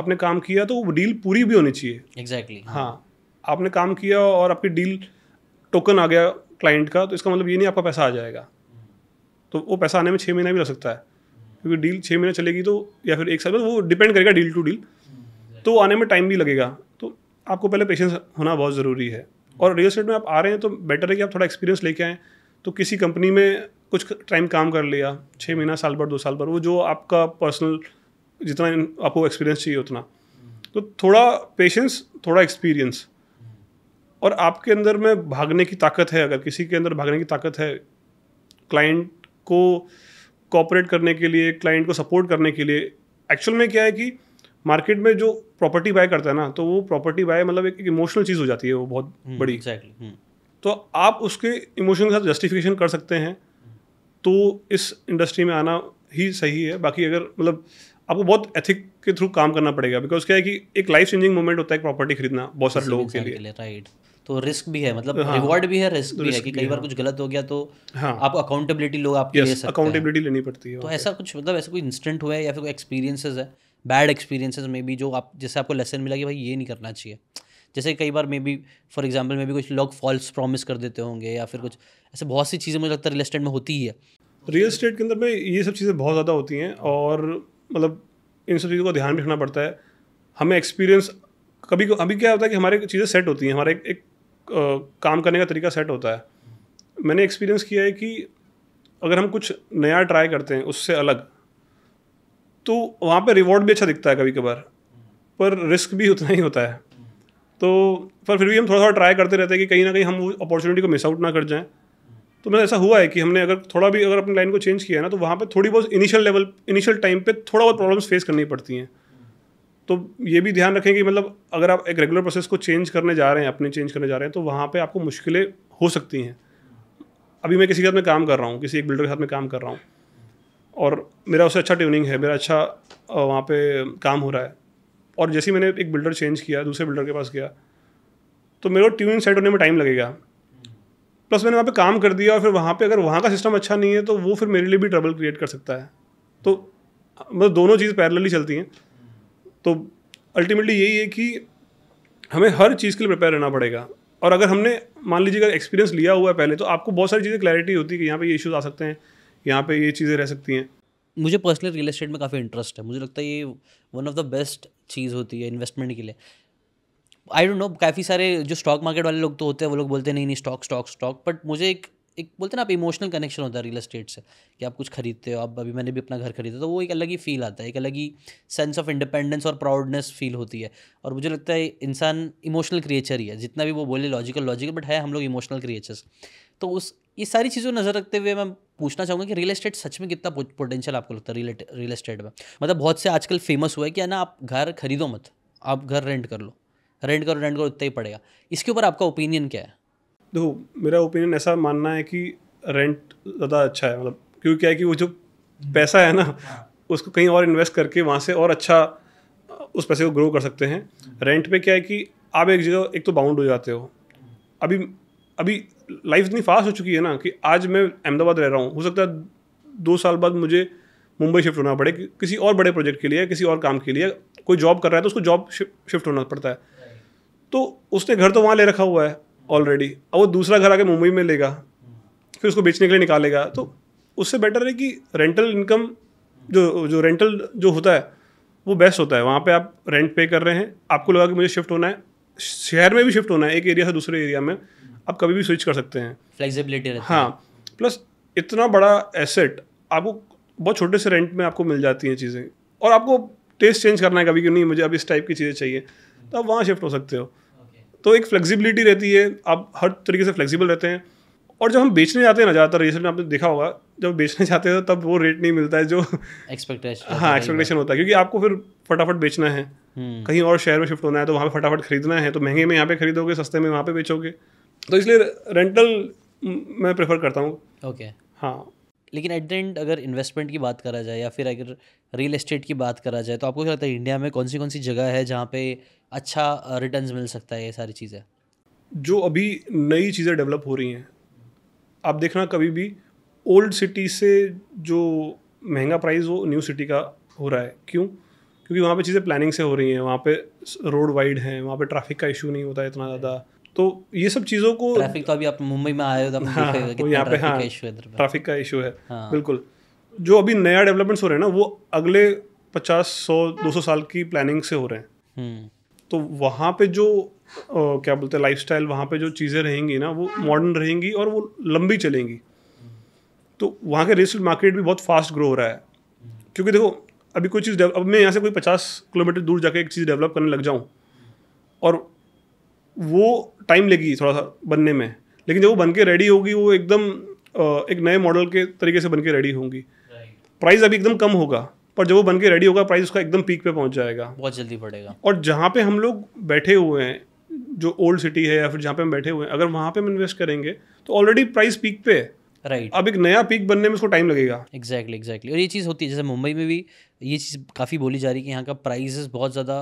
आपने काम किया तो वो डील पूरी भी होनी चाहिए एग्जैक्टली exactly, हाँ आपने काम किया और आपकी डील टोकन आ गया क्लाइंट का तो इसका मतलब ये नहीं आपका पैसा आ जाएगा तो वो पैसा आने में छः महीना भी लग सकता है क्योंकि डील छः महीना चलेगी तो या फिर एक साल वो डिपेंड करेगा डील टू डील तो आने में टाइम भी लगेगा तो आपको पहले पेशेंस होना बहुत ज़रूरी है और रियल स्टेट में आप आ रहे हैं तो बेटर है कि आप थोड़ा एक्सपीरियंस लेके आएँ तो किसी कंपनी में कुछ टाइम काम कर लिया छः महीना साल भर दो साल भर वो जो आपका पर्सनल जितना आपको एक्सपीरियंस चाहिए उतना तो थोड़ा पेशेंस थोड़ा एक्सपीरियंस और आपके अंदर में भागने की ताकत है अगर किसी के अंदर भागने की ताकत है क्लाइंट को कॉपरेट करने के लिए क्लाइंट को सपोर्ट करने के लिए एक्चुअल में क्या है कि मार्केट में जो प्रॉपर्टी बाय करता है ना तो वो प्रॉपर्टी बाय मतलब एक इमोशनल चीज़ हो जाती है वो बहुत हम्म, बड़ी exactly. हम्म। तो आप उसके इमोशन के साथ जस्टिफिकेशन कर सकते हैं तो इस इंडस्ट्री में आना ही सही है बाकी अगर मतलब आपको बहुत एथिक के थ्रू काम करना पड़ेगा बिकॉज क्या है कि एक लाइफ चेंजिंग मोमेंट होता है प्रॉपर्टी खरीदना बहुत सारे लोगों के लिए राइट तो रिस्क भी है मतलब हाँ, रिवॉर्ड भी है रिस्क भी है कि कई बार कुछ गलत हो गया तो हाँ, आपको अकाउंटेबिलिटी लोग आपके लिए सकते अकाउंटेबिलिटी लेनी पड़ती है तो ऐसा कुछ मतलब ऐसा कोई इंस्टेंट हुआ है या फिर कोई एक्सपीरियंसेस है बैड एक्सपीरियंसेस मे बी जो आप जैसे आपको लेसन मिला कि भाई ये नहीं करना चाहिए जैसे कई बार maybe for example maybe कुछ लोग फॉल्स प्रॉमिस कर देते होंगे या फिर कुछ ऐसे बहुत सी चीज़ें मुझे लगता है रियल स्टेट में होती ही है रियल स्टेट के अंदर में ये सब चीज़ें बहुत ज़्यादा होती हैं और मतलब इन सब चीज़ों का ध्यान रखना पड़ता है हमें एक्सपीरियंस कभी अभी क्या होता है कि हमारे चीज़ें सेट होती हैं हमारा एक, एक काम करने का तरीका सेट होता है मैंने एक्सपीरियंस किया है कि अगर हम कुछ नया ट्राई करते हैं उससे अलग तो वहाँ पे रिवॉर्ड भी अच्छा दिखता है कभी कभार पर रिस्क भी उतना ही होता है तो पर फिर भी हम थोड़ा थोड़ा ट्राई करते रहते हैं कि कहीं ना कहीं हम वो अपॉर्चुनिटी को मिस आउट ना कर जाएं तो मैं मतलब ऐसा हुआ है कि हमने अगर थोड़ा भी अगर अपनी लाइन को चेंज किया है ना तो वहाँ पर थोड़ी बहुत इनिशियल लेवल इनिशियल टाइम पर थोड़ा बहुत प्रॉब्लम्स फेस करनी पड़ती हैं तो ये भी ध्यान रखें कि मतलब अगर आप एक रेगुलर प्रोसेस को चेंज करने जा रहे हैं अपने चेंज करने जा रहे हैं तो वहाँ पर आपको मुश्किलें हो सकती हैं अभी मैं किसी के साथ में काम कर रहा हूँ किसी एक बिल्डर के साथ में काम कर रहा हूँ और मेरा उससे अच्छा ट्यूनिंग है मेरा अच्छा वहाँ पे काम हो रहा है और जैसे ही मैंने एक बिल्डर चेंज किया दूसरे बिल्डर के पास गया तो मेरे को ट्यूनिंग सेट होने में टाइम लगेगा प्लस मैंने वहाँ पे काम कर दिया और फिर वहाँ पे अगर वहाँ का सिस्टम अच्छा नहीं है तो वो फिर मेरे लिए भी ट्रबल क्रिएट कर सकता है तो मतलब दोनों चीज़ पैरेलली चलती हैं तो अल्टीमेटली यही है कि हमें हर चीज़ के लिए प्रिपेयर रहना पड़ेगा और अगर हमने मान लीजिए अगर एक्सपीरियंस लिया हुआ है पहले तो आपको बहुत सारी चीज़ें क्लैरिटी होती है कि यहाँ पे ये इश्यूज आ सकते हैं यहाँ पे ये चीज़ें रह सकती हैं मुझे पर्सनली रियल एस्टेट में काफ़ी इंटरेस्ट है मुझे लगता है ये वन ऑफ द बेस्ट चीज़ होती है इन्वेस्टमेंट के लिए आई डोंट नो काफ़ी सारे जो स्टॉक मार्केट वाले लोग तो होते हैं वो लोग बोलते हैं नहीं नहीं स्टॉक स्टॉक स्टॉक बट मुझे एक एक बोलते ना आप इमोशनल कनेक्शन होता है रियल स्टेट से कि आप कुछ खरीदते हो आप अभी मैंने भी अपना घर खरीदा तो वो एक अलग ही फील आता है एक अलग ही सेंस ऑफ इंडिपेंडेंस और प्राउडनेस फील होती है और मुझे लगता है इंसान इमोशनल क्रिएचर ही है जितना भी वो बोले लॉजिकल लॉजिकल बट है हम लोग इमोशनल क्रिएचर्स तो उस ये सारी चीज़ों नज़र रखते हुए मैं पूछना चाहूँगा कि रियल एस्टेट सच में कितना पोटेंशियल आपको लगता है रियल रियल एस्टेट में मतलब बहुत से आजकल फेमस हुआ है कि है ना आप घर खरीदो मत आप घर रेंट कर लो रेंट करो रेंट करो उतना ही पड़ेगा इसके ऊपर आपका ओपिनियन क्या है देखो मेरा ओपिनियन ऐसा मानना है कि रेंट ज़्यादा अच्छा है मतलब क्योंकि क्या है कि वो जो हम्म। पैसा है ना हाँ। उसको कहीं और इन्वेस्ट करके वहाँ से और अच्छा उस पैसे को ग्रो कर सकते हैं रेंट हम्म। पे क्या है कि आप एक जगह एक तो बाउंड हो जाते हो हम्म। अभी अभी लाइफ इतनी फास्ट हो चुकी है ना कि आज मैं अहमदाबाद रह रहा हूँ हो सकता है दो साल बाद मुझे मुंबई शिफ्ट होना पड़े कि, किसी और बड़े प्रोजेक्ट के लिए किसी और काम के लिए कोई जॉब कर रहा है तो उसको जॉब शिफ्ट होना पड़ता है तो उसने घर तो वहाँ ले रखा हुआ है ऑलरेडी अब वो दूसरा घर आके मुंबई में लेगा फिर उसको बेचने के लिए निकालेगा तो उससे बेटर है कि रेंटल इनकम जो जो रेंटल जो होता है वो बेस्ट होता है वहाँ पे आप रेंट पे कर रहे हैं आपको लगा कि मुझे शिफ्ट होना है शहर में भी शिफ्ट होना है एक एरिया से दूसरे एरिया में आप कभी भी स्विच कर सकते हैं फ्लेक्सिबिलिटी हाँ प्लस इतना बड़ा एसेट आपको बहुत छोटे से रेंट में आपको मिल जाती हैं चीज़ें और आपको टेस्ट चेंज करना है कभी क्यों नहीं मुझे अब इस टाइप की चीज़ें चाहिए तो आप वहाँ शिफ्ट हो सकते हो तो एक फ्लेक्सिबिलिटी रहती है आप हर तरीके से फ्लेक्सिबल रहते हैं और जब हम बेचने जाते हैं ना ज़्यादातर रिसेंट आपने देखा होगा जब बेचने जाते हैं तो तब वो रेट नहीं मिलता है जो एक्सपेक्टेशन हाँ एक्सपेक्टेशन होता है क्योंकि आपको फिर फटाफट बेचना है हम्म। कहीं और शहर में शिफ्ट होना है तो वहाँ पर फटाफट खरीदना है तो महंगे में यहाँ पे खरीदोगे सस्ते में वहाँ पे बेचोगे तो इसलिए रेंटल मैं प्रेफर करता हूँ ओके okay. हाँ लेकिन एट द एंड अगर इन्वेस्टमेंट की बात करा जाए या फिर अगर रियल एस्टेट की बात करा जाए तो आपको क्या लगता है इंडिया में कौन सी कौन सी जगह है जहाँ पे अच्छा रिटर्न मिल सकता है ये सारी चीज़ें जो अभी नई चीज़ें डेवलप हो रही हैं आप देखना कभी भी ओल्ड सिटी से जो महंगा प्राइस वो न्यू सिटी का हो रहा है क्यों क्योंकि वहाँ पे चीज़ें प्लानिंग से हो रही हैं वहाँ पे रोड वाइड हैं वहाँ पे ट्रैफिक का इशू नहीं होता है इतना ज़्यादा तो ये सब चीज़ों को ट्रैफिक तो अभी आप मुंबई में आए हो तो हाँ, यहाँ पे हाँ ट्रैफिक का इशू है हाँ. बिल्कुल जो अभी नया डेवलपमेंट्स हो रहे हैं ना वो अगले पचास सौ दो सौ साल की प्लानिंग से हो रहे हैं हम्म। तो वहाँ पे जो आ, क्या बोलते हैं लाइफ स्टाइल वहाँ पे जो चीज़ें रहेंगी ना वो मॉडर्न रहेंगी और वो लंबी चलेंगी तो वहाँ के रियल मार्केट भी बहुत फास्ट ग्रो हो रहा है क्योंकि देखो अभी कोई चीज़ अब मैं यहाँ से कोई पचास किलोमीटर दूर जाके एक चीज़ डेवलप करने लग जाऊँ और वो टाइम लेगी थोड़ा सा बनने में लेकिन जब वो बन के रेडी होगी वो एकदम एक नए मॉडल के तरीके से बन के रेडी होंगी प्राइस अभी एकदम कम होगा पर जब वो बन के रेडी होगा प्राइस उसका एकदम पीक पे पहुंच जाएगा बहुत जल्दी बढ़ेगा और जहाँ पे हम लोग बैठे हुए हैं जो ओल्ड सिटी है या फिर जहाँ पे हम बैठे हुए हैं अगर वहाँ पे हम इन्वेस्ट करेंगे तो ऑलरेडी प्राइस पीक पे है राइट right. अब एक नया पीक बनने में उसको टाइम लगेगा एग्जैक्टली एग्जैक्टली और ये चीज़ होती है जैसे मुंबई में भी ये चीज़ काफ़ी बोली जा रही है कि यहाँ का प्राइजेस बहुत ज़्यादा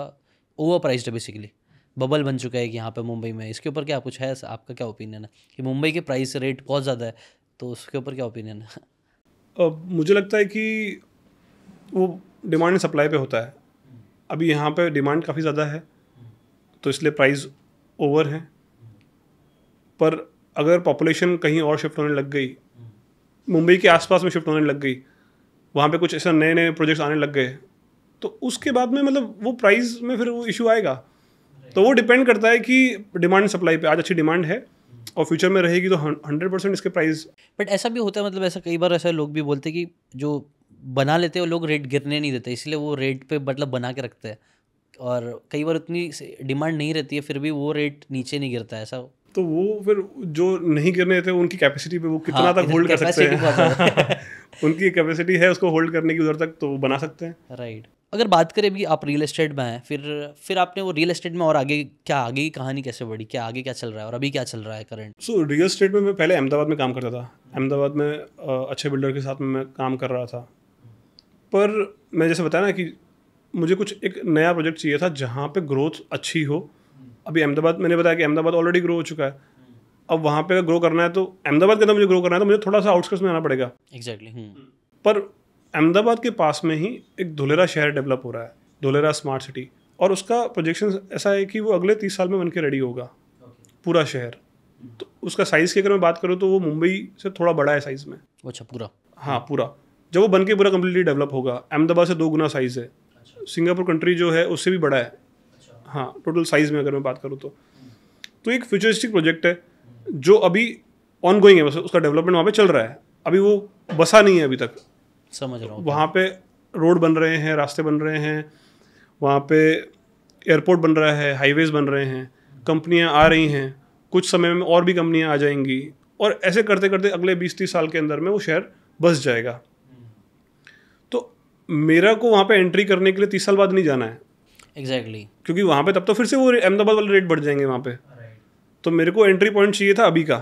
ओवर प्राइज है बेसिकली बबल बन चुका है कि यहाँ पे मुंबई में इसके ऊपर क्या कुछ है आपका क्या ओपिनियन है कि मुंबई के प्राइस रेट बहुत ज़्यादा है तो उसके ऊपर क्या ओपिनियन है अब मुझे लगता है कि वो डिमांड एंड सप्लाई पे होता है अभी यहाँ पे डिमांड काफ़ी ज़्यादा है तो इसलिए प्राइस ओवर है पर अगर पॉपुलेशन कहीं और शिफ्ट होने लग गई मुंबई के आसपास में शिफ्ट होने लग गई वहाँ पे कुछ ऐसा नए नए प्रोजेक्ट्स आने लग गए तो उसके बाद में मतलब वो प्राइस में फिर वो इशू आएगा तो वो डिपेंड करता है कि डिमांड सप्लाई पे आज अच्छी डिमांड है और फ्यूचर में रहेगी तो हंड्रेड परसेंट इसके प्राइस बट ऐसा भी होता है मतलब ऐसा कई बार ऐसा लोग भी बोलते हैं कि जो बना लेते हैं वो लोग रेट गिरने नहीं देते इसलिए वो रेट पे मतलब बना के रखते हैं और कई बार उतनी डिमांड नहीं रहती है फिर भी वो रेट नीचे नहीं गिरता ऐसा तो वो फिर जो नहीं गिरने थे उनकी कैपेसिटी पे वो हाँ, कितना हाँ, तक होल्ड कर सकते हैं (laughs) उनकी कैपेसिटी है उसको होल्ड करने की उधर तक तो वो बना सकते हैं राइट अगर बात करें अभी आप रियल इस्टेट में हैं फिर फिर आपने वो रियल इस्टेट में और आगे क्या आगे की कहानी कैसे बढ़ी क्या आगे क्या चल रहा है और अभी क्या चल रहा है करंट सो रियल इस्टेट में मैं पहले अहमदाबाद में काम करता था अहमदाबाद में अच्छे बिल्डर के साथ में मैं काम कर रहा था पर मैं जैसे बताया ना कि मुझे कुछ एक नया प्रोजेक्ट चाहिए था जहाँ पर ग्रोथ अच्छी हो अभी अहमदाबाद मैंने बताया कि अहमदाबाद ऑलरेडी ग्रो हो चुका है अब वहाँ पे अगर ग्रो करना है तो अहमदाबाद के अंदर मुझे ग्रो करना है तो मुझे थोड़ा सा आउटस्कर्ट्स में आना पड़ेगा एग्जैक्टली exactly. हम्म। पर अहमदाबाद के पास में ही एक धुलेरा शहर डेवलप हो रहा है धुलेरा स्मार्ट सिटी और उसका प्रोजेक्शन ऐसा है कि वो अगले तीस साल में बन के रेडी होगा पूरा शहर तो उसका साइज़ की अगर मैं बात करूँ तो वो मुंबई से थोड़ा बड़ा है साइज़ में अच्छा पूरा हाँ पूरा जब वो बन के पूरा कम्प्लीटली डेवलप होगा अहमदाबाद से दो गुना साइज़ है अच्छा। सिंगापुर कंट्री जो है उससे भी बड़ा है अच्छा। हाँ टोटल साइज़ में अगर मैं बात करूँ तो तो एक फ्यूचरिस्टिक प्रोजेक्ट है जो अभी ऑन गोइंग है बस उसका डेवलपमेंट वहाँ पे चल रहा है अभी वो बसा नहीं है अभी तक समझ रहा हूँ तो। वहाँ पे रोड बन रहे हैं रास्ते बन रहे हैं वहाँ पे एयरपोर्ट बन रहा है हाईवेज बन रहे हैं कंपनियाँ आ रही हैं कुछ समय में और भी कंपनियाँ आ जाएंगी और ऐसे करते करते अगले बीस तीस साल के अंदर में वो शहर बस जाएगा तो मेरा को वहाँ पे एंट्री करने के लिए तीस साल बाद नहीं जाना है एग्जैक्टली exactly. क्योंकि वहाँ पे तब तो फिर से वो अहमदाबाद वाले रेट बढ़ जाएंगे वहाँ पे तो मेरे को एंट्री पॉइंट चाहिए था अभी का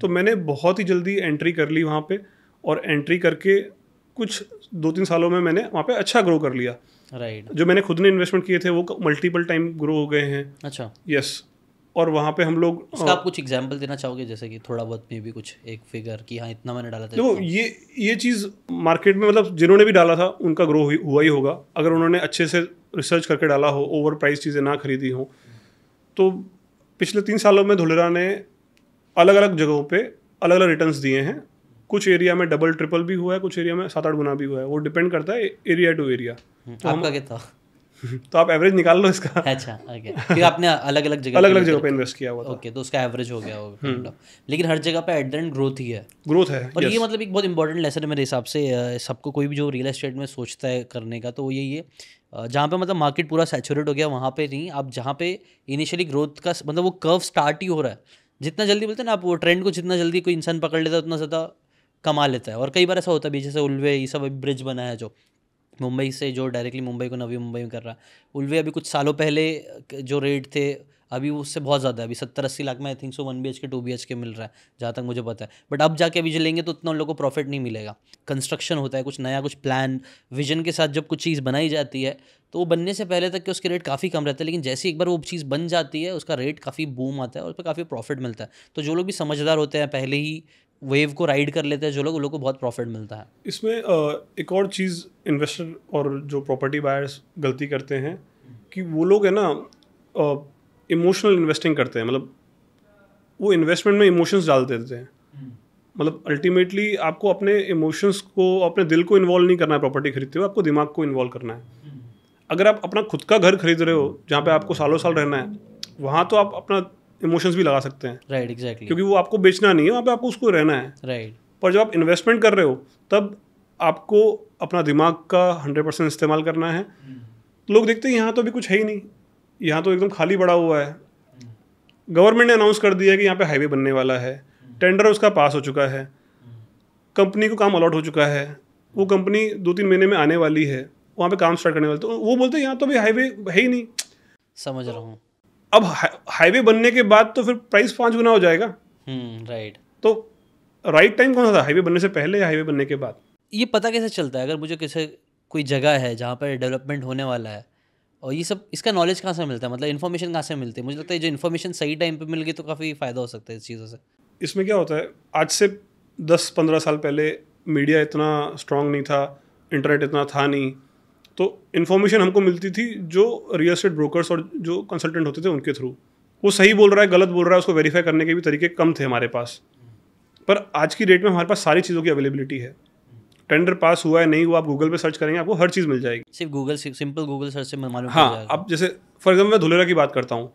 तो मैंने बहुत ही जल्दी एंट्री कर ली वहाँ पे और एंट्री करके कुछ दो तीन सालों में मैंने वहाँ पे अच्छा ग्रो कर लिया राइट right. जो मैंने खुद ने इन्वेस्टमेंट किए थे वो मल्टीपल टाइम ग्रो हो गए हैं अच्छा यस yes. और वहाँ पे हम लोग इसका आप कुछ एग्जाम्पल देना चाहोगे जैसे कि थोड़ा बहुत में भी कुछ एक फिगर कि हाँ इतना मैंने डाला था देखो ये ये चीज़ मार्केट में मतलब जिन्होंने भी डाला था उनका ग्रो हुआ ही होगा अगर उन्होंने अच्छे से रिसर्च करके डाला हो ओवर प्राइस चीज़ें ना खरीदी हों तो पिछले तीन सालों में धुलेरा ने अलग अलग जगहों पर अलग अलग रिटर्न दिए हैं कुछ एरिया में डबल ट्रिपल भी हुआ है कुछ एरिया में सात आठ गुना भी हुआ है वो डिपेंड करता है एरिया टू एरिया तो आपका कितना (laughs) तो आप एवरेज निकाल लो इसका अच्छा ओके फिर आपने अलग अलग जगह अलग अलग जगह पे इन्वेस्ट किया हुआ था ओके तो उसका एवरेज हो गया होगा हम्म। लेकिन हर जगह पे एट द एंड ग्रोथ ही है ग्रोथ है और ये मतलब एक बहुत इंपॉर्टेंट लेसन है मेरे हिसाब से सबको कोई भी जो रियल एस्टेट में सोचता है करने का तो वो यही है जहाँ पे मतलब मार्केट पूरा सैचुरेट हो गया वहाँ पे नहीं आप जहाँ पे इनिशियली ग्रोथ का मतलब वो कर्व स्टार्ट ही हो रहा है जितना जल्दी बोलते हैं ना आप वो ट्रेंड को जितना जल्दी कोई इंसान पकड़ लेता है उतना ज़्यादा कमा लेता है और कई बार ऐसा होता भी जैसे उलवे ये सब ब्रिज बना है जो मुंबई से जो डायरेक्टली मुंबई को नवी मुंबई में कर रहा है उल्वे अभी कुछ सालों पहले जो रेट थे अभी उससे बहुत ज़्यादा है अभी सत्तर अस्सी लाख में I think so one B H K two B H K मिल रहा है जहाँ तक मुझे पता है बट अब जाके अभी जो लेंगे तो उतना उन लोगों को प्रॉफिट नहीं मिलेगा कंस्ट्रक्शन होता है कुछ नया कुछ प्लान विजन के साथ जब कुछ चीज़ बनाई जाती है तो वो बनने से पहले तक के उसके रेट काफ़ी कम रहते हैं लेकिन जैसे एक बार वो चीज़ बन जाती है उसका रेट काफ़ी बूम आता है और उस पर काफ़ी प्रॉफिट मिलता है तो जो लोग भी समझदार होते हैं पहले ही वेव को राइड कर लेते हैं जो लोग उन लोग को बहुत प्रॉफिट मिलता है इसमें एक और चीज़ इन्वेस्टर और जो प्रॉपर्टी बायर्स गलती करते हैं कि वो लोग है ना इमोशनल इन्वेस्टिंग करते हैं मतलब वो इन्वेस्टमेंट में इमोशंस डाल देते हैं मतलब अल्टीमेटली आपको अपने इमोशंस को अपने दिल को इन्वॉल्व नहीं करना है प्रॉपर्टी खरीदते हुए आपको दिमाग को इन्वॉल्व करना है अगर आप अपना खुद का घर खरीद रहे हो जहाँ पे आपको सालों साल रहना है वहाँ तो आप अपना इमोशंस भी लगा सकते हैं राइट right, एग्जैक्टली exactly. क्योंकि वो आपको बेचना नहीं है वहाँ पे आपको उसको रहना है राइट right. पर जब आप इन्वेस्टमेंट कर रहे हो तब आपको अपना दिमाग का हंड्रेड परसेंट इस्तेमाल करना है hmm. लोग देखते हैं यहाँ तो अभी कुछ है ही नहीं यहाँ तो एकदम खाली पड़ा हुआ है hmm. गवर्नमेंट ने अनाउंस कर दिया है कि यहाँ पे हाईवे बनने वाला है hmm. टेंडर उसका पास हो चुका है कंपनी hmm. को काम अलॉट हो चुका है वो कंपनी दो तीन महीने में आने वाली है वहाँ पे काम स्टार्ट करने वाली तो वो बोलते हैं यहाँ तो अभी हाईवे है ही नहीं समझ रहा हूँ अब हाईवे बनने के बाद तो फिर प्राइस पाँच गुना हो जाएगा राइट हम्म, तो राइट टाइम कौन सा था हाईवे बनने से पहले या हाईवे बनने के बाद ये पता कैसे चलता है अगर मुझे किसे कोई जगह है जहाँ पर डेवलपमेंट होने वाला है और ये सब इसका नॉलेज कहाँ से मिलता है मतलब इन्फॉर्मेशन कहाँ से मिलती है मुझे लगता है जो इन्फॉर्मेशन सही टाइम पे मिल गई तो काफ़ी फ़ायदा हो सकता है इस चीज़ों से इसमें क्या होता है आज से दस पंद्रह साल पहले मीडिया इतना स्ट्रांग नहीं था इंटरनेट इतना था नहीं तो इन्फॉर्मेशन हमको मिलती थी जो रियल इस्टेट ब्रोकर्स और जो कंसल्टेंट होते थे उनके थ्रू वो सही बोल रहा है गलत बोल रहा है उसको वेरीफाई करने के भी तरीके कम थे हमारे पास पर आज की डेट में हमारे पास सारी चीज़ों की अवेलेबिलिटी है टेंडर पास हुआ है नहीं हुआ आप गूगल पे सर्च करेंगे आपको हर चीज़ मिल जाएगी सिर्फ गूगल सिंपल गूगल सर्च से मालूम हाँ अब जैसे फॉर एग्जाम्पल मैं धुलेरा की बात करता हूँ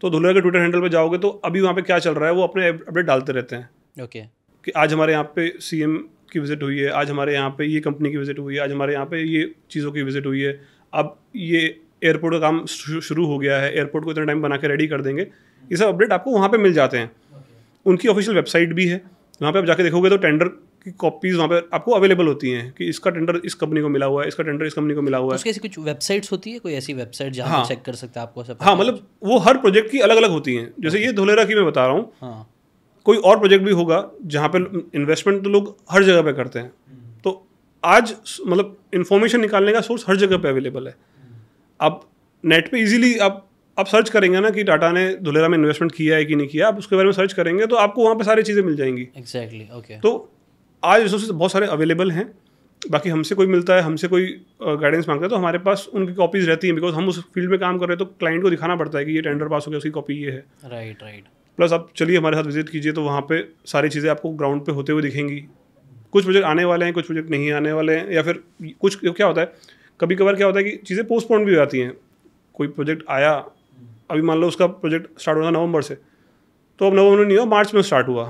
तो धुलेरा के ट्विटर हैंडल पर जाओगे तो अभी वहाँ पे क्या चल रहा है वो अपने अपडेट डालते रहते हैं ओके okay. कि आज हमारे यहाँ पे सी एम की विज़िट हुई है आज हमारे यहाँ पे ये कंपनी की विज़िट हुई है आज हमारे यहाँ पे ये चीज़ों की विज़िट हुई है अब ये एयरपोर्ट का काम शुरू हो गया है एयरपोर्ट को इतना टाइम बना के रेडी कर देंगे ये सब अपडेट आपको वहाँ पर मिल जाते हैं उनकी ऑफिशियल वेबसाइट भी है वहाँ पर आप जाके देखोगे तो टेंडर की कॉपीज वहाँ पर आपको अवेलेबल होती हैं कि इसका टेंडर इस कंपनी को मिला हुआ है इसका टेंडर इस कंपनी को मिला हुआ तो है उसके ऐसी कुछ वेबसाइट्स होती है कोई ऐसी वेबसाइट जहाँ हाँ, चेक कर सकते हैं आपको सब हाँ मतलब वो हर प्रोजेक्ट की अलग अलग होती हैं जैसे ये धोलेरा की मैं बता रहा हूँ हाँ. कोई और प्रोजेक्ट भी होगा जहाँ पे इन्वेस्टमेंट तो लोग हर जगह पे करते हैं तो आज मतलब इन्फॉर्मेशन निकालने का सोर्स हर जगह पे अवेलेबल है अब नेट पे इजीली आप आप सर्च करेंगे ना कि टाटा ने धुलेरा में इन्वेस्टमेंट किया है कि नहीं किया आप उसके बारे में सर्च करेंगे तो आपको वहाँ पर सारी चीज़ें मिल जाएंगी एग्जैक्टली exactly, ओके okay. तो आज रिसोर्सेज बहुत सारे अवेलेबल हैं बाकी हमसे कोई मिलता है हमसे कोई गाइडेंस मांगता है तो हमारे पास उनकी कॉपीज़ रहती हैं बिकॉज हम उस फील्ड में काम कर रहे हैं तो क्लाइंट को दिखाना पड़ता है कि ये टेंडर पास हो गया उसकी कॉपी ये है राइट राइट प्लस आप चलिए हमारे साथ विजिट कीजिए तो वहाँ पे सारी चीज़ें आपको ग्राउंड पे होते हुए दिखेंगी कुछ प्रोजेक्ट आने वाले हैं कुछ प्रोजेक्ट नहीं आने वाले हैं या फिर कुछ क्या होता है कभी कभार क्या होता है कि चीज़ें पोस्टपोन भी हो जाती हैं कोई प्रोजेक्ट आया अभी मान लो उसका प्रोजेक्ट स्टार्ट होना नवंबर से तो अब नवंबर में नहीं हुआ मार्च में स्टार्ट हुआ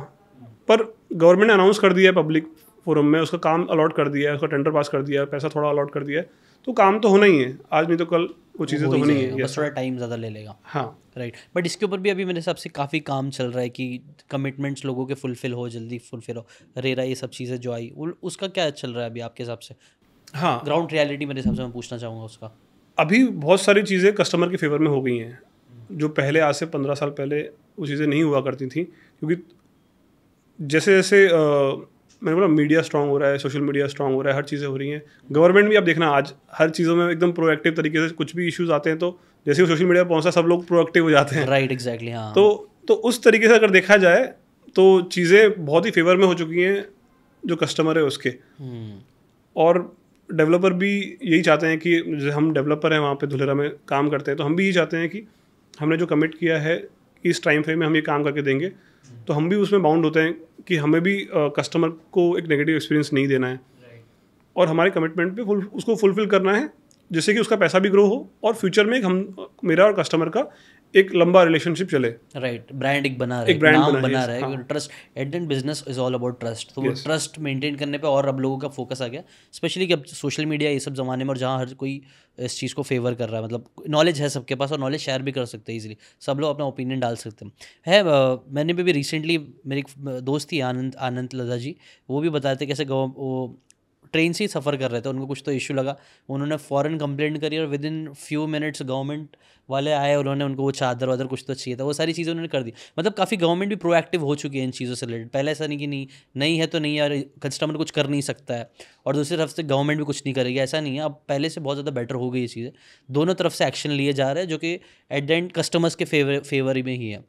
पर गवर्नमेंट ने अनाउंस कर दिया है पब्लिक फोरम में उसका काम अलॉट कर दिया है उसका टेंडर पास कर दिया है पैसा थोड़ा अलॉट कर दिया है तो काम तो होना ही है आज नहीं तो कल वो चीज़ें तो होनी है बस थोड़ा टाइम ज़्यादा ले लेगा हाँ राइट right. बट इसके ऊपर भी अभी मेरे हिसाब से काफ़ी काम चल रहा है कि कमिटमेंट्स लोगों के फुलफिल हो जल्दी फुलफिल हो रेरा ये सब चीज़ें जो आई उसका क्या चल रहा है अभी आपके हिसाब से हाँ ग्राउंड रियलिटी मेरे हिसाब से मैं पूछना चाहूँगा उसका अभी बहुत सारी चीज़ें कस्टमर के फेवर में हो गई हैं जो पहले आज से पंद्रह साल पहले वो चीज़ें नहीं हुआ करती थी क्योंकि जैसे जैसे मैंने बोला मीडिया स्ट्रांग हो रहा है सोशल मीडिया स्ट्रांग हो रहा है हर चीज़ें हो रही हैं गवर्नमेंट भी आप देखना आज हर चीज़ों में एकदम प्रोएक्टिव तरीके से कुछ भी इशूज आते हैं तो जैसे वो सोशल मीडिया पर पहुंचता सब लोग प्रोएक्टिव हो जाते हैं राइट right, एग्जैक्टली exactly, हाँ तो तो उस तरीके से अगर देखा जाए तो चीज़ें बहुत ही फेवर में हो चुकी हैं जो कस्टमर है उसके hmm. और डेवलपर भी यही चाहते हैं कि जैसे हम डेवलपर हैं वहाँ पे धुलेरा में काम करते हैं तो हम भी यही चाहते हैं कि हमने जो कमिट किया है कि इस टाइम फ्रेम में हम ये काम करके देंगे तो हम भी उसमें बाउंड होते हैं कि हमें भी कस्टमर को एक नेगेटिव एक्सपीरियंस नहीं देना है और हमारे कमिटमेंट पे फुल उसको फुलफिल करना है जिससे कि उसका पैसा भी ग्रो हो और फ्यूचर में हम मेरा और कस्टमर का एक लंबा रिलेशनशिप चले राइट ब्रांड एक बना रहा है एक ब्रांड नाम बना रहे है trusted and business is all about trust तो yes. ट्रस्ट मेंटेन करने पे और अब लोगों का फोकस आ गया स्पेशली कि अब सोशल मीडिया ये सब जमाने में और जहाँ हर कोई इस चीज़ को फेवर कर रहा है मतलब नॉलेज है सबके पास और नॉलेज शेयर भी कर सकते हैं इजिली सब लोग अपना ओपिनियन डाल सकते हैं है मैंने भी, रिसेंटली मेरी एक दोस्त थी आनंद आनंद लदा जी वो भी बताते कैसे वो ट्रेन से ही सफ़र कर रहे थे उनको कुछ तो इशू लगा उन्होंने फ़ौरन कंप्लेंट करी और within few minutes government वाले आए उन्होंने उनको वो चादर वादर कुछ तो चाहिए था वो सारी चीज़ें उन्होंने कर दी मतलब काफ़ी गवर्नमेंट भी प्रोएक्टिव हो चुकी है इन चीज़ों से रिलेटेड पहले ऐसा नहीं कि नहीं नहीं है तो नहीं यार कस्टमर कुछ कर नहीं सकता है और दूसरी तरफ से गवर्नमेंट भी कुछ नहीं करेगी ऐसा नहीं है अब पहले से बहुत ज़्यादा बेटर हो गई ये चीज़ें दोनों तरफ से एक्शन लिए जा रहे हैं जो कि एट द एंड कस्टमर्स के फेवर फेवर में ही है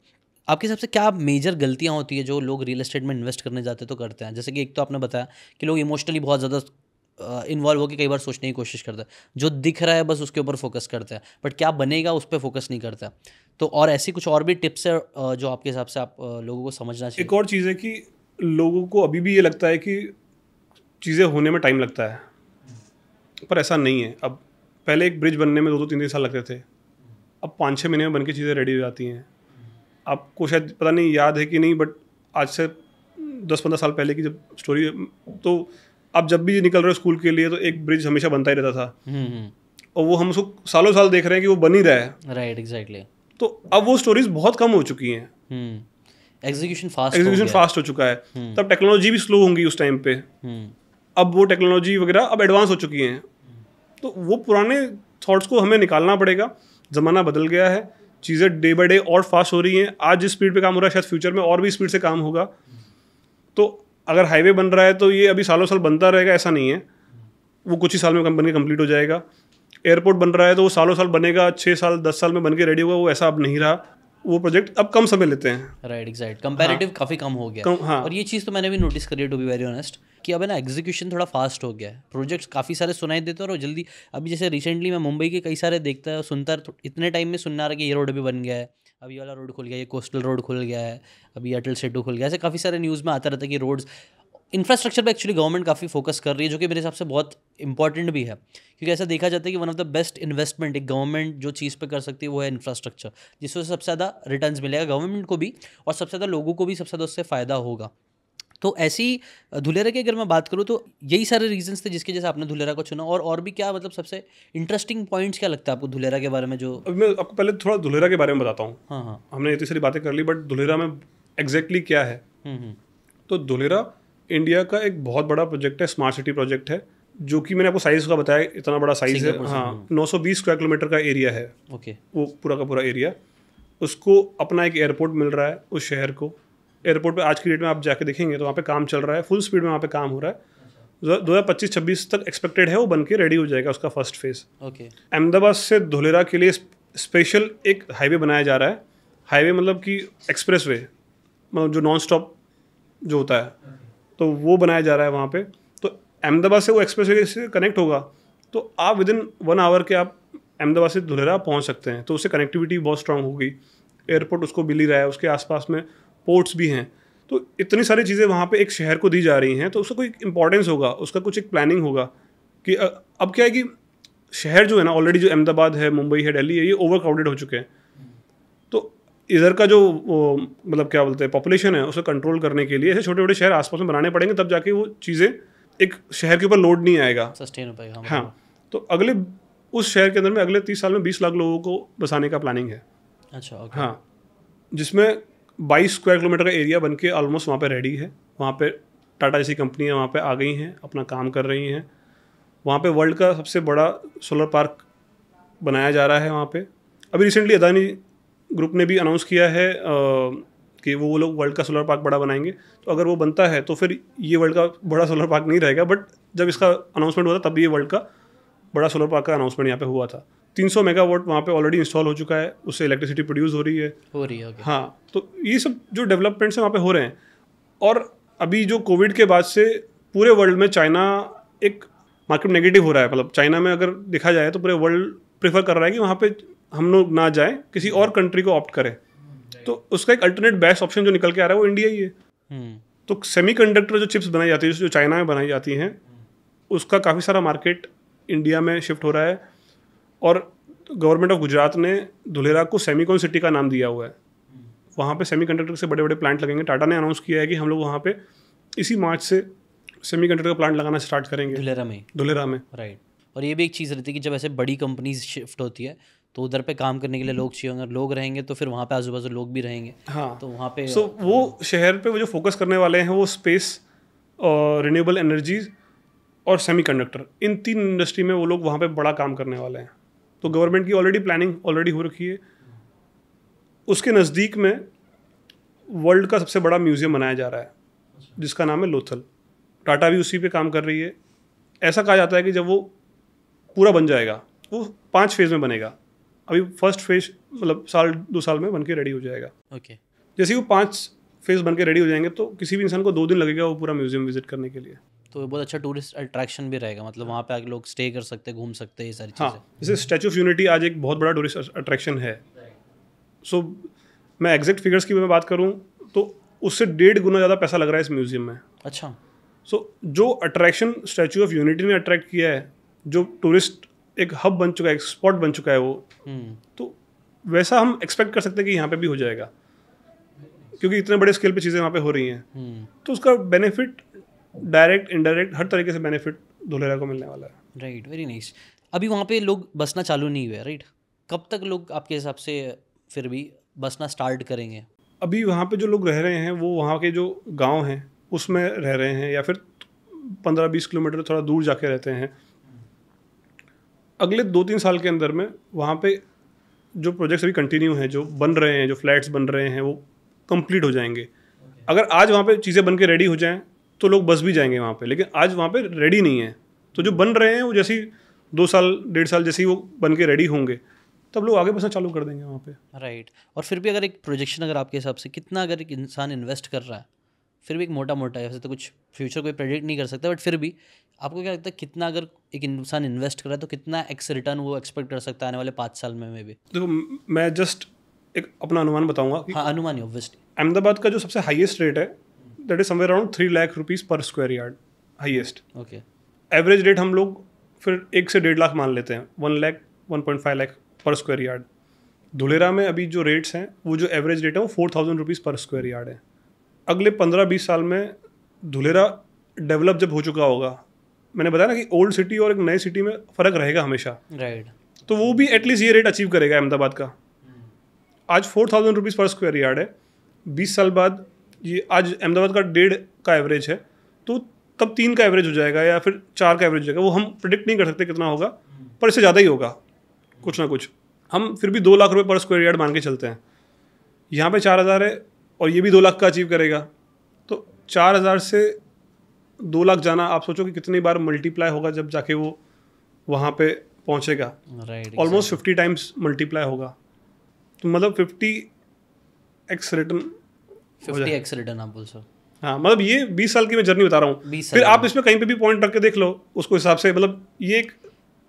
आपके हिसाब से क्या मेजर गलतियाँ होती है जो लोग रियल इस्टेट में इन्वेस्ट करने जाते तो करते हैं जैसे कि एक तो आपने बताया कि लोग इमोशनली बहुत ज़्यादा इन्वॉल्व होकर कई बार सोचने की कोशिश करते हैं जो दिख रहा है बस उसके ऊपर फोकस करते हैं बट क्या बनेगा उस पर फोकस नहीं करता तो और ऐसी कुछ और भी टिप्स है जो आपके हिसाब से आप लोगों को समझना चाहिए एक और चीज़ है कि लोगों को अभी भी ये लगता है कि चीज़ें होने में टाइम लगता है पर ऐसा नहीं है अब पहले एक ब्रिज बनने में दो दो तीन तीन साल लगते थे अब पाँच छः महीने में बन के चीज़ें रेडी हो जाती हैं आपको शायद पता नहीं याद है कि नहीं बट आज से दस पंद्रह साल पहले की जब स्टोरी तो आप जब भी निकल रहे हो स्कूल के लिए तो एक ब्रिज हमेशा बनता ही रहता था हम्म, हम्म। और वो हम उसको सालों साल देख रहे हैं कि वो बन ही रहा है राइट एग्जैक्टली तो अब वो स्टोरीज बहुत कम हो चुकी हैं एग्जीक्यूशन फास्ट एग्जीक्यूशन फास्ट हो चुका है हम्म। तब टेक्नोलॉजी भी स्लो होंगी उस टाइम पे अब वो टेक्नोलॉजी वगैरह अब एडवांस हो चुकी हैं तो वो पुराने थॉट्स को हमें निकालना पड़ेगा ज़माना बदल गया है चीज़ें डे बाई डे और फास्ट हो रही हैं आज जिस स्पीड पे काम हो रहा है शायद फ्यूचर में और भी स्पीड से काम होगा तो अगर हाईवे बन रहा है तो ये अभी सालों साल बनता रहेगा ऐसा नहीं है वो कुछ ही साल में कंपनी कम्प्लीट हो जाएगा एयरपोर्ट बन रहा है तो वो सालों साल बनेगा छः साल दस साल में बन के रेडी होगा वो ऐसा अब नहीं रहा वो प्रोजेक्ट अब कम समय लेते हैं राइट एग्जैक्ट कंपेरेटिव काफ़ी कम हो गया कम, हाँ. और ये चीज़ तो मैंने भी नोटिस करी टू बी वेरी ऑनेस्ट कि अब है ना एग्जीक्यूशन थोड़ा फास्ट हो गया है प्रोजेक्ट्स काफ़ी सारे सुनाई देते हैं और जल्दी अभी जैसे रिसेंटली मैं मुंबई के कई सारे देखता है सुनता है इतने टाइम में सुनना आ रहा कि ये रोड भी बन गया है अभी वाला रोड खुल गया ये कोस्टल रोड खुल गया है अभी अटल सेटू खुल गया ऐसे काफ़ी सारे न्यूज़ में आता रहता है कि रोड्स इंफ्रास्ट्रक्चर पर एक्चुअली गवर्नमेंट काफ़ी फोकस कर रही है जो कि मेरे हिसाब से बहुत इंपॉर्टेंट भी है क्योंकि ऐसा देखा जाता है कि one of the best investment एक गवर्नमेंट जो चीज़ पे कर सकती है वो है इंफ्रास्ट्रक्चर जिससे सबसे ज़्यादा रिटर्न्स मिलेगा गवर्नमेंट को भी और सबसे ज़्यादा लोगों को भी सबसे ज़्यादा उससे फ़ायदा होगा तो ऐसी धुलेरा की अगर मैं बात करूँ तो यही सारे रीजंस थे जिसके जैसे आपने धुलेरा को चुना और और भी क्या मतलब सबसे इंटरेस्टिंग पॉइंट्स क्या लगता है आपको धुलेरा के बारे में जो अभी मैं आपको पहले थोड़ा धुलेरा के बारे में बताता हूँ हाँ हाँ हमने इतनी तो सारी बातें कर ली बट धुलेरा में एग्जैक्टली exactly क्या है हम्म, हम्म। तो धुलेरा इंडिया का एक बहुत बड़ा प्रोजेक्ट है स्मार्ट सिटी प्रोजेक्ट है जो कि मैंने आपको साइज़ का बताया इतना बड़ा साइज़ है हाँ, हाँ नौ सौ बीस स्क्वायर किलोमीटर का एरिया है ओके वो पूरा का पूरा एरिया उसको अपना एक एयरपोर्ट मिल रहा है उस शहर को एयरपोर्ट पे आज की डेट में आप जाके देखेंगे तो वहाँ पे काम चल रहा है फुल स्पीड में वहाँ पे काम हो रहा है दो हज़ार पच्चीस छब्बीस तक एक्सपेक्टेड है वो बन के रेडी हो जाएगा उसका फर्स्ट फेज ओके अहमदाबाद से धोलेरा के लिए स्पेशल एक हाईवे बनाया जा रहा है हाईवे मतलब कि एक्सप्रेस वे मतलब जो नॉन स्टॉप जो होता है तो वो बनाया जा रहा है वहाँ पर तो अहमदाबाद से वो एक्सप्रेस वे से कनेक्ट होगा तो आप विद इन वन आवर के आप अहमदाबाद से धुलेरा पहुँच सकते हैं तो उससे कनेक्टिविटी बहुत स्ट्रांग होगी एयरपोर्ट उसको मिल ही रहा है उसके आसपास में पोर्ट्स भी हैं तो इतनी सारी चीज़ें वहाँ पे एक शहर को दी जा रही हैं तो उसका कोई इंपॉर्टेंस होगा उसका कुछ एक प्लानिंग होगा कि अब क्या है कि शहर जो है ना ऑलरेडी जो अहमदाबाद है मुंबई है दिल्ली है ये ओवर क्राउडेड हो चुके हैं तो इधर का जो मतलब क्या बोलते हैं पॉपुलेशन है उसे कंट्रोल करने के लिए ऐसे छोटे छोटे शहर आसपास में बनाने पड़ेंगे तब जाके वो चीज़ें एक शहर के ऊपर लोड नहीं आएगा सस्टेन हो पाएगा हाँ।, हाँ तो अगले उस शहर के अंदर में अगले तीस साल में बीस लाख लोगों को बसाने का प्लानिंग है अच्छा हाँ जिसमें बाईस स्क्वायर किलोमीटर का एरिया बन के ऑलमोस्ट वहाँ पर रेडी है वहाँ पर टाटा जैसी कंपनियाँ वहाँ पर आ गई हैं अपना काम कर रही हैं वहाँ पे वर्ल्ड का सबसे बड़ा सोलर पार्क बनाया जा रहा है वहाँ पे अभी रिसेंटली अदानी ग्रुप ने भी अनाउंस किया है आ, कि वो वो लोग वर्ल्ड का सोलर पार्क बड़ा बनाएंगे तो अगर वो बनता है तो फिर ये वर्ल्ड का बड़ा सोलर पार्क नहीं रहेगा बट जब इसका अनाउंसमेंट होता तब ये वर्ल्ड का बड़ा सोलर पार्क का अनाउंसमेंट यहाँ पे हुआ था 300 मेगावाट वहाँ पे ऑलरेडी इंस्टॉल हो चुका है उससे इलेक्ट्रिसिटी प्रोड्यूस हो रही है हो रही है okay. हाँ तो ये सब जो डेवलपमेंट्स हैं वहाँ पे हो रहे हैं और अभी जो कोविड के बाद से पूरे वर्ल्ड में चाइना एक मार्केट नेगेटिव हो रहा है मतलब चाइना में अगर देखा जाए तो पूरे वर्ल्ड प्रेफर कर रहा है कि वहाँ पर हम लोग ना जाए किसी और कंट्री को ऑप्ट करें तो उसका एक अल्टरनेट बेस्ट ऑप्शन जो निकल के आ रहा है वो इंडिया ही है हम्म। तो सेमी कंडक्टर जो चिप्स बनाई जाती है जो चाइना में बनाई जाती हैं उसका काफ़ी सारा मार्केट इंडिया में शिफ्ट हो रहा है और गवर्नमेंट ऑफ गुजरात ने धुलेरा को सेमीकॉन सिटी का नाम दिया हुआ है वहाँ पे सेमीकंडक्टर से बड़े बड़े प्लांट लगेंगे टाटा ने अनाउंस किया है कि हम लोग वहाँ पे इसी मार्च से सेमी का प्लांट लगाना स्टार्ट करेंगे धुलेरा में धुलेरा में राइट और ये भी एक चीज़ रहती है कि जब ऐसे बड़ी कंपनीज शिफ्ट होती है तो उधर पे काम करने के लिए लोग चाहिए अगर लोग रहेंगे तो फिर वहाँ पे आजू बाजू लोग भी रहेंगे हाँ तो वहाँ पे सो so, वो शहर पे वो जो फोकस करने वाले हैं वो स्पेस रिन्यूएबल एनर्जीज और कंडक्टर इन तीन इंडस्ट्री में वो लोग वहाँ पे बड़ा काम करने वाले हैं तो गवर्नमेंट की ऑलरेडी प्लानिंग ऑलरेडी हो रखी है उसके नज़दीक में वर्ल्ड का सबसे बड़ा म्यूज़ियम बनाया जा रहा है जिसका नाम है लोथल टाटा भी उसी पे काम कर रही है ऐसा कहा जाता है कि जब वो पूरा बन जाएगा वो पाँच फेज़ में बनेगा अभी फर्स्ट फेज मतलब साल दो साल में बन के रेडी हो जाएगा ओके okay. जैसे वो पाँच फेज बन के रेडी हो जाएंगे तो किसी भी इंसान को दो दिन लगेगा वो पूरा म्यूजियम विजिट करने के लिए तो बहुत अच्छा टूरिस्ट अट्रैक्शन भी रहेगा मतलब वहाँ पे आके लोग स्टे कर सकते घूम सकते ये सारी हाँ जैसे स्टैचू ऑफ यूनिटी आज एक बहुत बड़ा टूरिस्ट अट्रैक्शन है सो so, मैं एग्जैक्ट फिगर्स की मैं बात करूँ तो उससे डेढ़ गुना ज़्यादा पैसा लग रहा है इस म्यूज़ियम में अच्छा सो so, जो अट्रैक्शन स्टैचू ऑफ यूनिटी ने अट्रैक्ट किया है जो टूरिस्ट एक हब बन चुका है एक स्पॉट बन चुका है वो हम्म। तो वैसा हम एक्सपेक्ट कर सकते हैं कि यहाँ पे भी हो जाएगा क्योंकि इतने बड़े स्केल पे चीज़ें वहाँ पे हो रही हैं हम्म। तो उसका बेनिफिट डायरेक्ट इनडायरेक्ट हर तरीके से बेनिफिट धोलेरा को मिलने वाला है राइट वेरी नाइस अभी वहाँ पे लोग बसना चालू नहीं हुआ राइट कब तक लोग आपके हिसाब से फिर भी बसना स्टार्ट करेंगे अभी वहाँ पे जो लोग रह रहे हैं वो वहाँ के जो गांव हैं उसमें रह रहे हैं या फिर पंद्रह बीस किलोमीटर थोड़ा दूर जाके रहते हैं अगले दो तीन साल के अंदर में वहाँ पे जो प्रोजेक्ट्स अभी कंटिन्यू हैं जो बन रहे हैं जो फ्लैट्स बन रहे हैं वो कंप्लीट हो जाएंगे अगर आज वहाँ पे चीज़ें बन के रेडी हो जाएँ तो लोग बस भी जाएंगे वहाँ पर लेकिन आज वहाँ पर रेडी नहीं है तो जो बन रहे हैं वो जैसी दो साल डेढ़ साल जैसे ही वो बन के रेडी होंगे तब लोग आगे बसना चालू कर देंगे वहाँ पे राइट right. और फिर भी अगर एक प्रोजेक्शन अगर आपके हिसाब से कितना अगर एक इंसान इन्वेस्ट कर रहा है फिर भी एक मोटा मोटा है वैसे तो कुछ फ्यूचर कोई प्रेडिक्ट नहीं कर सकता बट फिर भी आपको क्या लगता है कितना अगर एक इंसान इन्वेस्ट कर रहा है तो कितना एक्स रिटर्न वो एक्सपेक्ट कर सकता है आने वाले पाँच साल में मे भी देखो मैं जस्ट एक अपना अनुमान बताऊँगा हाँ अनुमान ही ऑब्वियसली अहमदाबाद का जो सबसे हाइएस्ट रेट है that is somewhere around three lakh rupees per square yard highest okay average rate हम लोग फिर एक से डेढ़ लाख मान लेते हैं one lakh one point five lakh per square yard धुलेरा में अभी जो रेट्स हैं वो जो एवरेज रेट है वो four thousand rupees per square yard है अगले पंद्रह बीस साल में धुलेरा डेवलप जब हो चुका होगा मैंने बताया ना कि ओल्ड सिटी और एक नए सिटी में फ़र्क रहेगा हमेशा राइट right. तो वो भी एटलीस्ट ये रेट अचीव करेगा अहमदाबाद का hmm. आज four thousand rupees per square yard है बीस साल बाद ये आज अहमदाबाद का डेढ़ का एवरेज है तो तब तीन का एवरेज हो जाएगा या फिर चार का एवरेज हो जाएगा वो हम प्रिडिक्ट नहीं कर सकते कितना होगा पर इससे ज़्यादा ही होगा कुछ ना कुछ हम फिर भी दो लाख रुपये पर स्क्वायर यार्ड मान के चलते हैं यहाँ पे चार हज़ार है और ये भी दो लाख का अचीव करेगा तो चार हज़ार से दो लाख जाना आप सोचो कि कितनी बार मल्टीप्लाई होगा जब जाके वो वहाँ पे पहुँचेगा ऑलमोस्ट फिफ्टी टाइम्स मल्टीप्लाई होगा तो मतलब फिफ्टी एक्स रिटर्न 50 x आप बोल सो हाँ मतलब ये बीस साल की मैं जर्नी बता रहा हूँ फिर आप इसमें कहीं पे भी पॉइंट रख के देख लो उसको हिसाब से मतलब ये एक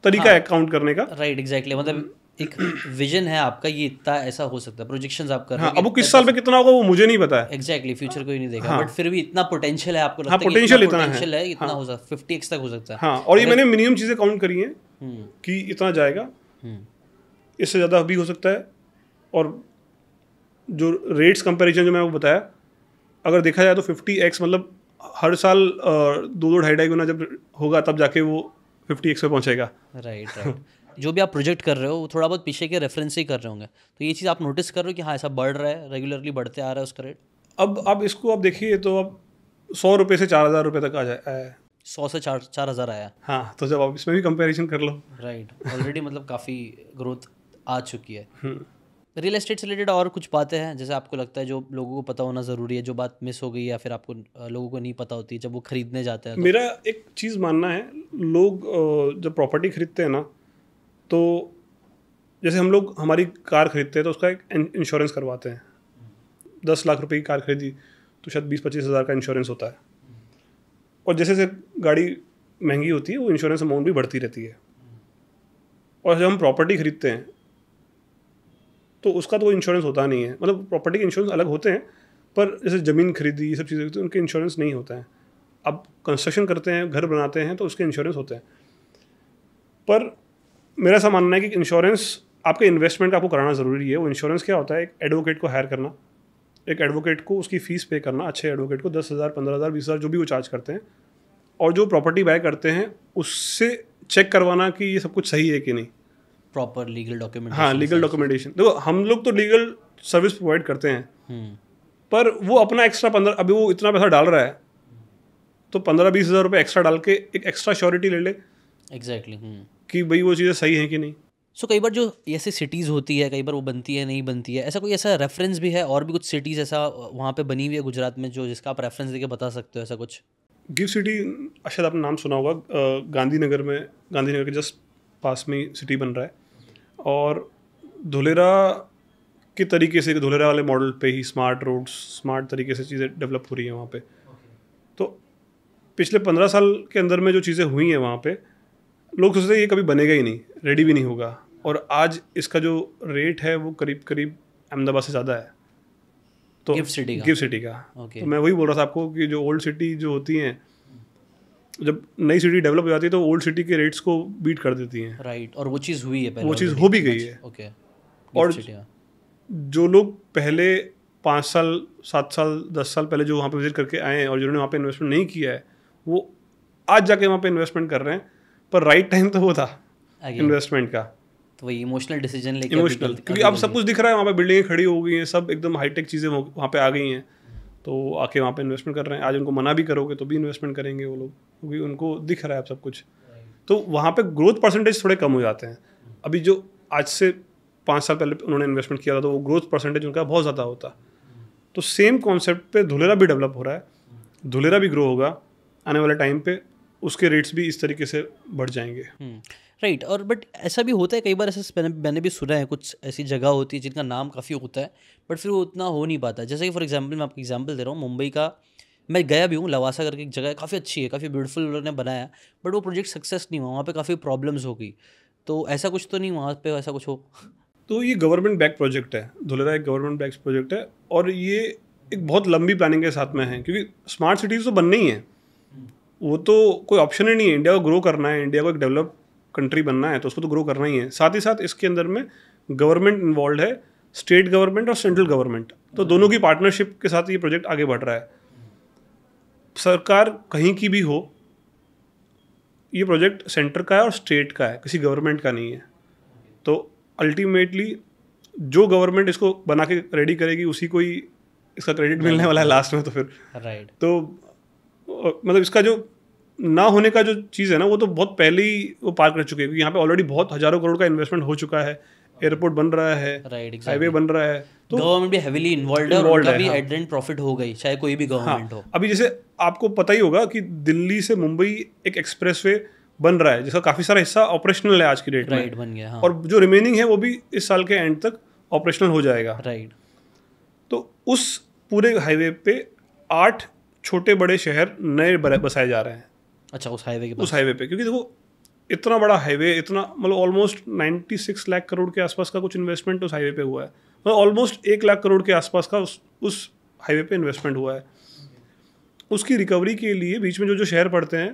तरीका हाँ, है काउंट करने का राइट एग्जैक्टली मतलब एक विजन है आपका ये इतना ऐसा हो सकता है प्रोजेक्शंस आप कर रहे हाँ, हैं अब वो किस साल में कितना होगा वो मुझे नहीं पता है एग्जैक्टली फ्यूचर को ही नहीं देखा बट हाँ। फिर भी इतना पोटेंशियल है आपको हाँ, लगता है पोटेंशियल इतना, पोटेंशियल है इतना हो सकता फिफ्टी एक्स तक हो सकता है हाँ, और ये मैंने मिनिमम चीज़ें काउंट करी हैं हम्म। कि इतना जाएगा हम्म। इससे ज़्यादा भी हो सकता है और जो रेट्स कंपेरिजन जो मैं वो बताया अगर देखा जाए तो फिफ्टी एक्स मतलब हर साल दो दो ढाई ढाई गुना जब होगा तब जाके वो फिफ्टी एक्स पे पहुँचेगा राइट राइट जो भी आप प्रोजेक्ट कर रहे हो वो थोड़ा बहुत पीछे के रेफरेंस ही कर रहे होंगे तो ये चीज़ आप नोटिस कर रहे हो कि हाँ ऐसा बढ़ रहा है रेगुलरली बढ़ते आ रहा है उसका रेट अब आप इसको आप देखिए तो अब सौ रुपये से चार हज़ार रुपये तक आ जाए सौ से चार चार हज़ार आया हाँ तो जब आप इसमें भी कंपेरिजन कर लो राइट ऑलरेडी मतलब काफ़ी ग्रोथ आ चुकी है हम्म। रियल एस्टेट से रिलेटेड और कुछ बातें हैं जैसे आपको लगता है जो लोगों को पता होना ज़रूरी है जो बात मिस हो गई या फिर आपको लोगों को नहीं पता होती जब वो खरीदने जाते हैं तो। मेरा एक चीज़ मानना है लोग जब प्रॉपर्टी खरीदते हैं ना तो जैसे हम लोग हमारी कार खरीदते हैं तो उसका एक इंश्योरेंस करवाते हैं दस लाख रुपये की कार खरीदी तो शायद बीस पच्चीस हज़ार का इंश्योरेंस होता है और जैसे जैसे गाड़ी महंगी होती है वो इंश्योरेंस अमाउंट भी बढ़ती रहती है और जब हम प्रॉपर्टी खरीदते हैं तो उसका तो कोई इंश्योरेंस होता नहीं है मतलब प्रॉपर्टी के इंश्योरेंस अलग होते हैं पर जैसे ज़मीन खरीदी ये सब चीज़ें तो उनके इंश्योरेंस नहीं होता है अब कंस्ट्रक्शन करते हैं घर बनाते हैं तो उसके इंश्योरेंस होते हैं पर मेरा ऐसा मानना है कि इंश्योरेंस आपके इन्वेस्टमेंट आपको कराना ज़रूरी है वो इंश्योरेंस क्या होता है एक एडवोकेट को हायर करना एक एडवोकेट को उसकी फ़ीस पे करना अच्छे एडवोकेट को दस हज़ार पंद्रह हज़ार बीस हज़ार जो भी वो चार्ज करते हैं और जो प्रॉपर्टी बाय करते हैं उससे चेक करवाना कि ये सब कुछ सही है कि नहीं प्रॉपर लीगल डॉक्यूमेंट हाँ लीगल डॉक्यूमेंटेशन देखो हम लोग तो लीगल सर्विस प्रोवाइड करते हैं हम्म। पर वो अपना एक्स्ट्रा पंद्रह अभी वो इतना पैसा डाल रहा है तो पंद्रह बीस हज़ार रुपये एक्स्ट्रा डाल के एक एक्स्ट्रा श्योरिटी ले ले एग्जैक्टली हम्म। कि भाई वो चीज़ें सही हैं कि नहीं सो कई बार जो ऐसी सिटीज़ होती है कई बार वो बनती है नहीं बनती है ऐसा कोई ऐसा रेफरेंस भी है और भी कुछ सिटीज़ ऐसा वहाँ पे बनी हुई है गुजरात में जो जिसका आप रेफरेंस देके बता सकते हो ऐसा कुछ गिफ्ट सिटी अच्छा आपने नाम सुना होगा गांधीनगर में गांधीनगर के जस्ट पास में सिटी बन रहा है और धुलेरा के तरीके से धुलेरा वाले मॉडल पे ही स्मार्ट रोड्स स्मार्ट तरीके से चीज़ें डेवलप हो रही हैं वहाँ पे तो पिछले पंद्रह साल के अंदर में जो चीज़ें हुई हैं वहाँ पे लोग सोचते हैं ये कभी बनेगा ही नहीं रेडी भी नहीं होगा और आज इसका जो रेट है वो करीब करीब अहमदाबाद से ज़्यादा है तो गिफ्ट सिटी गिफ्ट सिटी का okay. तो मैं वही बोल रहा था आपको कि जो ओल्ड सिटी जो होती हैं जब नई सिटी डेवलप हो जाती है तो ओल्ड सिटी के रेट्स को बीट कर देती हैं राइट right. और वो चीज़ हुई है पहले वो चीज़ हो भी गई है ओके okay. और हाँ। जो लोग पहले पाँच साल सात साल दस साल पहले जो वहाँ पे विजिट करके आए हैं और जिन्होंने वहाँ पे इन्वेस्टमेंट नहीं किया है वो आज जाके वहाँ पे इन्वेस्टमेंट कर रहे हैं पर राइट टाइम तो वो था इन्वेस्टमेंट का तो वही इमोशनल डिसीजन लेके इमोशनल तो क्योंकि अब तो सब कुछ दिख रहा है वहाँ पे बिल्डिंगें खड़ी हो गई हैं सब एकदम हाईटेक चीज़ें वहाँ पे आ गई हैं तो आके वहाँ पे इन्वेस्टमेंट कर रहे हैं आज उनको मना भी करोगे तो भी इन्वेस्टमेंट करेंगे वो लोग क्योंकि उनको दिख रहा है सब कुछ तो वहाँ पे ग्रोथ परसेंटेज थोड़े कम हो जाते हैं अभी जो आज से पाँच साल पहले उन्होंने इन्वेस्टमेंट किया था तो वो ग्रोथ परसेंटेज उनका बहुत ज़्यादा होता तो सेम कॉन्सेप्ट धुलेरा भी डेवलप हो रहा है धुलेरा भी ग्रो होगा आने वाले टाइम पे उसके रेट्स भी इस तरीके से बढ़ जाएंगे हम्म। राइट और बट ऐसा भी होता है कई बार ऐसा मैंने भी सुना है कुछ ऐसी जगह होती है जिनका नाम काफ़ी होता है बट फिर वो उतना हो नहीं पाता जैसे कि फॉर एग्जाम्पल मैं आपको एग्जाम्पल दे रहा हूँ मुंबई का मैं गया भी हूँ लवासा करके एक जगह काफ़ी अच्छी है काफ़ी ब्यूटीफुल उन्होंने बनाया बट वो प्रोजेक्ट सक्सेस नहीं हुआ वहाँ पर काफ़ी प्रॉब्लम्स हो गई तो ऐसा कुछ तो नहीं वहाँ पर ऐसा कुछ हो तो ये गवर्नमेंट बैक प्रोजेक्ट है धुलेरा एक गवर्नमेंट बैक प्रोजेक्ट है और ये एक बहुत लंबी प्लानिंग के साथ में है क्योंकि स्मार्ट सिटीज़ तो बननी ही हैं वो तो कोई ऑप्शन ही नहीं है इंडिया को ग्रो करना है इंडिया को एक डेवलप कंट्री बनना है तो उसको तो ग्रो करना ही है साथ ही साथ इसके अंदर में गवर्नमेंट इन्वॉल्व है स्टेट गवर्नमेंट और सेंट्रल गवर्नमेंट तो हम्म। दोनों की पार्टनरशिप के साथ ये प्रोजेक्ट आगे बढ़ रहा है सरकार कहीं की भी हो ये प्रोजेक्ट सेंटर का है और स्टेट का है किसी गवर्नमेंट का नहीं है तो अल्टीमेटली जो गवर्नमेंट इसको बना के रेडी करेगी उसी को ही इसका क्रेडिट मिलने वाला है लास्ट में तो फिर राइट right. तो मतलब इसका जो ना होने का जो चीज़ है ना वो तो बहुत पहले ही वो पार कर चुके हैं यहाँ पे ऑलरेडी बहुत हजारों करोड़ का इन्वेस्टमेंट हो चुका है एयरपोर्ट बन रहा है right, हाईवे बन रहा है तो गवर्नमेंट भी हेविली इन्वॉल्व है उनका भी एट हाँ। प्रॉफिट हो गई चाहे कोई भी गवर्नमेंट हाँ, हो अभी जैसे आपको पता ही होगा कि दिल्ली से मुंबई एक एक्सप्रेस वे बन रहा है जिसका काफ़ी सारा हिस्सा ऑपरेशनल है आज की डेट राइट बन गया हाँ। और जो रिमेनिंग है वो भी इस साल के एंड तक ऑपरेशनल हो जाएगा राइट तो उस पूरे हाईवे पे आठ छोटे बड़े शहर नए बसाए जा रहे हैं अच्छा उस हाईवे के उस हाईवे पे क्योंकि देखो इतना बड़ा हाईवे इतना मतलब ऑलमोस्ट 96 लाख करोड़ के आसपास का कुछ इन्वेस्टमेंट उस हाईवे पे हुआ है मतलब ऑलमोस्ट एक लाख करोड़ के आसपास का उस उस हाईवे पे इन्वेस्टमेंट हुआ है उसकी रिकवरी के लिए बीच में जो जो शहर पड़ते हैं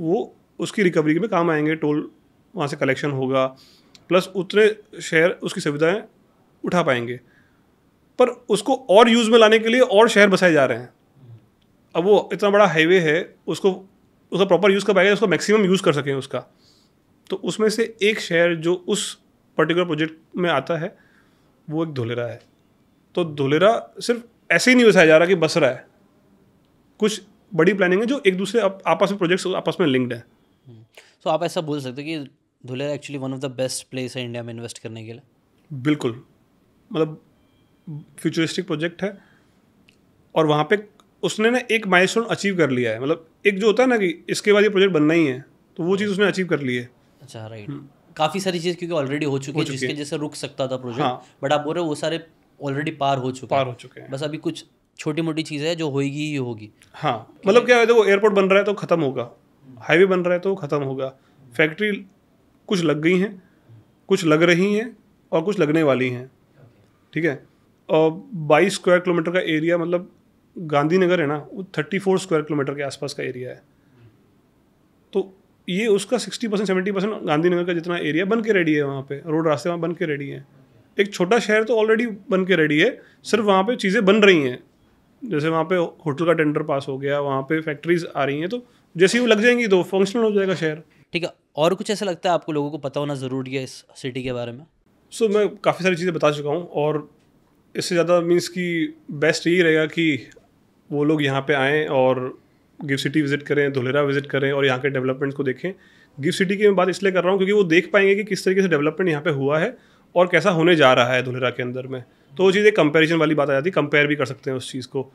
वो उसकी रिकवरी में काम आएंगे टोल वहाँ से कलेक्शन होगा प्लस उतने शहर उसकी सुविधाएँ उठा पाएंगे पर उसको और यूज़ में लाने के लिए और शहर बसाए जा रहे हैं अब वो इतना बड़ा हाईवे है उसको उसका प्रॉपर यूज़ कर पाएगा उसका मैक्सिमम यूज़ कर सकें उसका तो उसमें से एक शहर जो उस पर्टिकुलर प्रोजेक्ट में आता है वो एक धुलेरा है तो धुलेरा सिर्फ ऐसे ही नहीं बसाया जा रहा कि बस रहा है कुछ बड़ी प्लानिंग है जो एक दूसरे आप, आपस में प्रोजेक्ट्स आपस में लिंक्ड है तो आप ऐसा बोल सकते हो कि Dholera actually one of the best place है इंडिया में इन्वेस्ट करने के लिए बिल्कुल मतलब फ्यूचरिस्टिक प्रोजेक्ट है और वहाँ पे उसने ना एक माइलस्टोन अचीव कर लिया है मतलब एक जो होता है ना कि इसके बाद ये प्रोजेक्ट बनना ही है तो वो चीज़ हाँ। उसने अचीव कर ली है अच्छा राइट हम्म। काफ़ी सारी चीज़ क्योंकि ऑलरेडी हो चुकी है जिसके जैसे रुक सकता था प्रोजेक्ट बट हाँ। आप बोल रहे हो वो सारे ऑलरेडी पार हो चुके पार हो चुके हैं बस अभी कुछ छोटी मोटी चीज़ें हैं जो होगी ही होगी हाँ मतलब क्या है देखो एयरपोर्ट बन रहा है तो ख़त्म होगा हाईवे बन रहा है तो ख़त्म होगा फैक्ट्री कुछ लग गई हैं कुछ लग रही हैं और कुछ लगने वाली हैं ठीक है और बाईस स्क्वायर किलोमीटर का एरिया मतलब गांधीनगर है ना वो थर्टी फोर स्क्वायर किलोमीटर के आसपास का एरिया है तो ये उसका sixty percent seventy percent Gandhinagar का जितना एरिया बन के रेडी है वहाँ पे रोड रास्ते वहाँ बन के रेडी है एक छोटा शहर तो ऑलरेडी बन के रेडी है सिर्फ वहाँ पे चीज़ें बन रही हैं जैसे वहाँ पे होटल का टेंडर पास हो गया वहाँ पे फैक्ट्रीज आ रही हैं तो जैसे ही वो लग जाएंगी तो फंक्शनल हो जाएगा शहर ठीक है और कुछ ऐसा लगता है आपको लोगों को पता होना ज़रूरी है इस सिटी के बारे में सो मैं काफ़ी सारी चीज़ें बता चुका हूँ और इससे ज़्यादा मीन्स कि बेस्ट यही रहेगा कि वो लोग यहाँ पे आएँ और गिफ्ट सिटी विजिट करें धुलेरा विजिट करें और यहाँ के डेवलपमेंट्स को देखें गिफ्ट सिटी की मैं बात इसलिए कर रहा हूँ क्योंकि वो देख पाएंगे कि किस तरीके से डेवलपमेंट यहाँ पे हुआ है और कैसा होने जा रहा है धुलेरा के अंदर में तो वो चीज़ एक कंपेरिजन वाली बात आ जाती है कंपेयर भी कर सकते हैं उस चीज़ को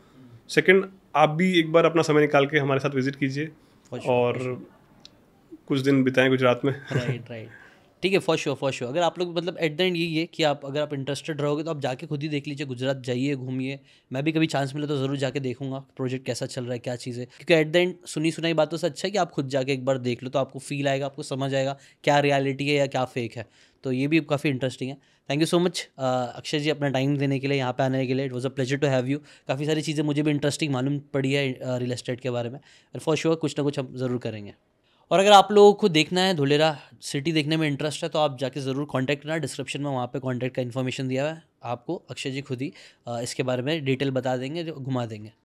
सेकेंड आप भी एक बार अपना समय निकाल के हमारे साथ विजिट कीजिए और कुछ दिन बिताएं गुजरात में राइट राइट ठीक है फॉर श्योर फॉर श्योर अगर आप लोग मतलब एट द एंड यही है कि आप अगर आप इंटरेस्टेड रहोगे तो आप जाके खुद ही देख लीजिए गुजरात जाइए घूमिए मैं भी कभी चांस मिले तो ज़रूर जाके देखूंगा प्रोजेक्ट कैसा चल रहा है क्या चीज़ है क्योंकि एट द एंड सुनी सुनाई बातों से अच्छा है कि आप खुद जाके एक बार देख लो तो आपको फील आएगा आपको समझ आएगा क्या रियलिटी है या क्या फेक है तो ये भी काफ़ी इंटरेस्टिंग है thank you so much Akshay ji अपना टाइम देने के लिए यहाँ पे आने के लिए it was a pleasure to have you काफ़ी सारी चीज़ें मुझे भी इंटरेस्टिंग मालूम पड़ी है रियल uh, एस्टेट के बारे में और फॉर श्योर sure, कुछ ना कुछ हम ज़रूर करेंगे और अगर आप लोगों को देखना है धुलेरा सिटी देखने में इंटरेस्ट है तो आप जाके ज़रूर कॉन्टैक्ट करना डिस्क्रिप्शन में वहाँ पे कॉन्टैक्ट का इन्फॉर्मेशन दिया हुआ है आपको अक्षय जी खुद ही इसके बारे में डिटेल बता देंगे जो घुमा देंगे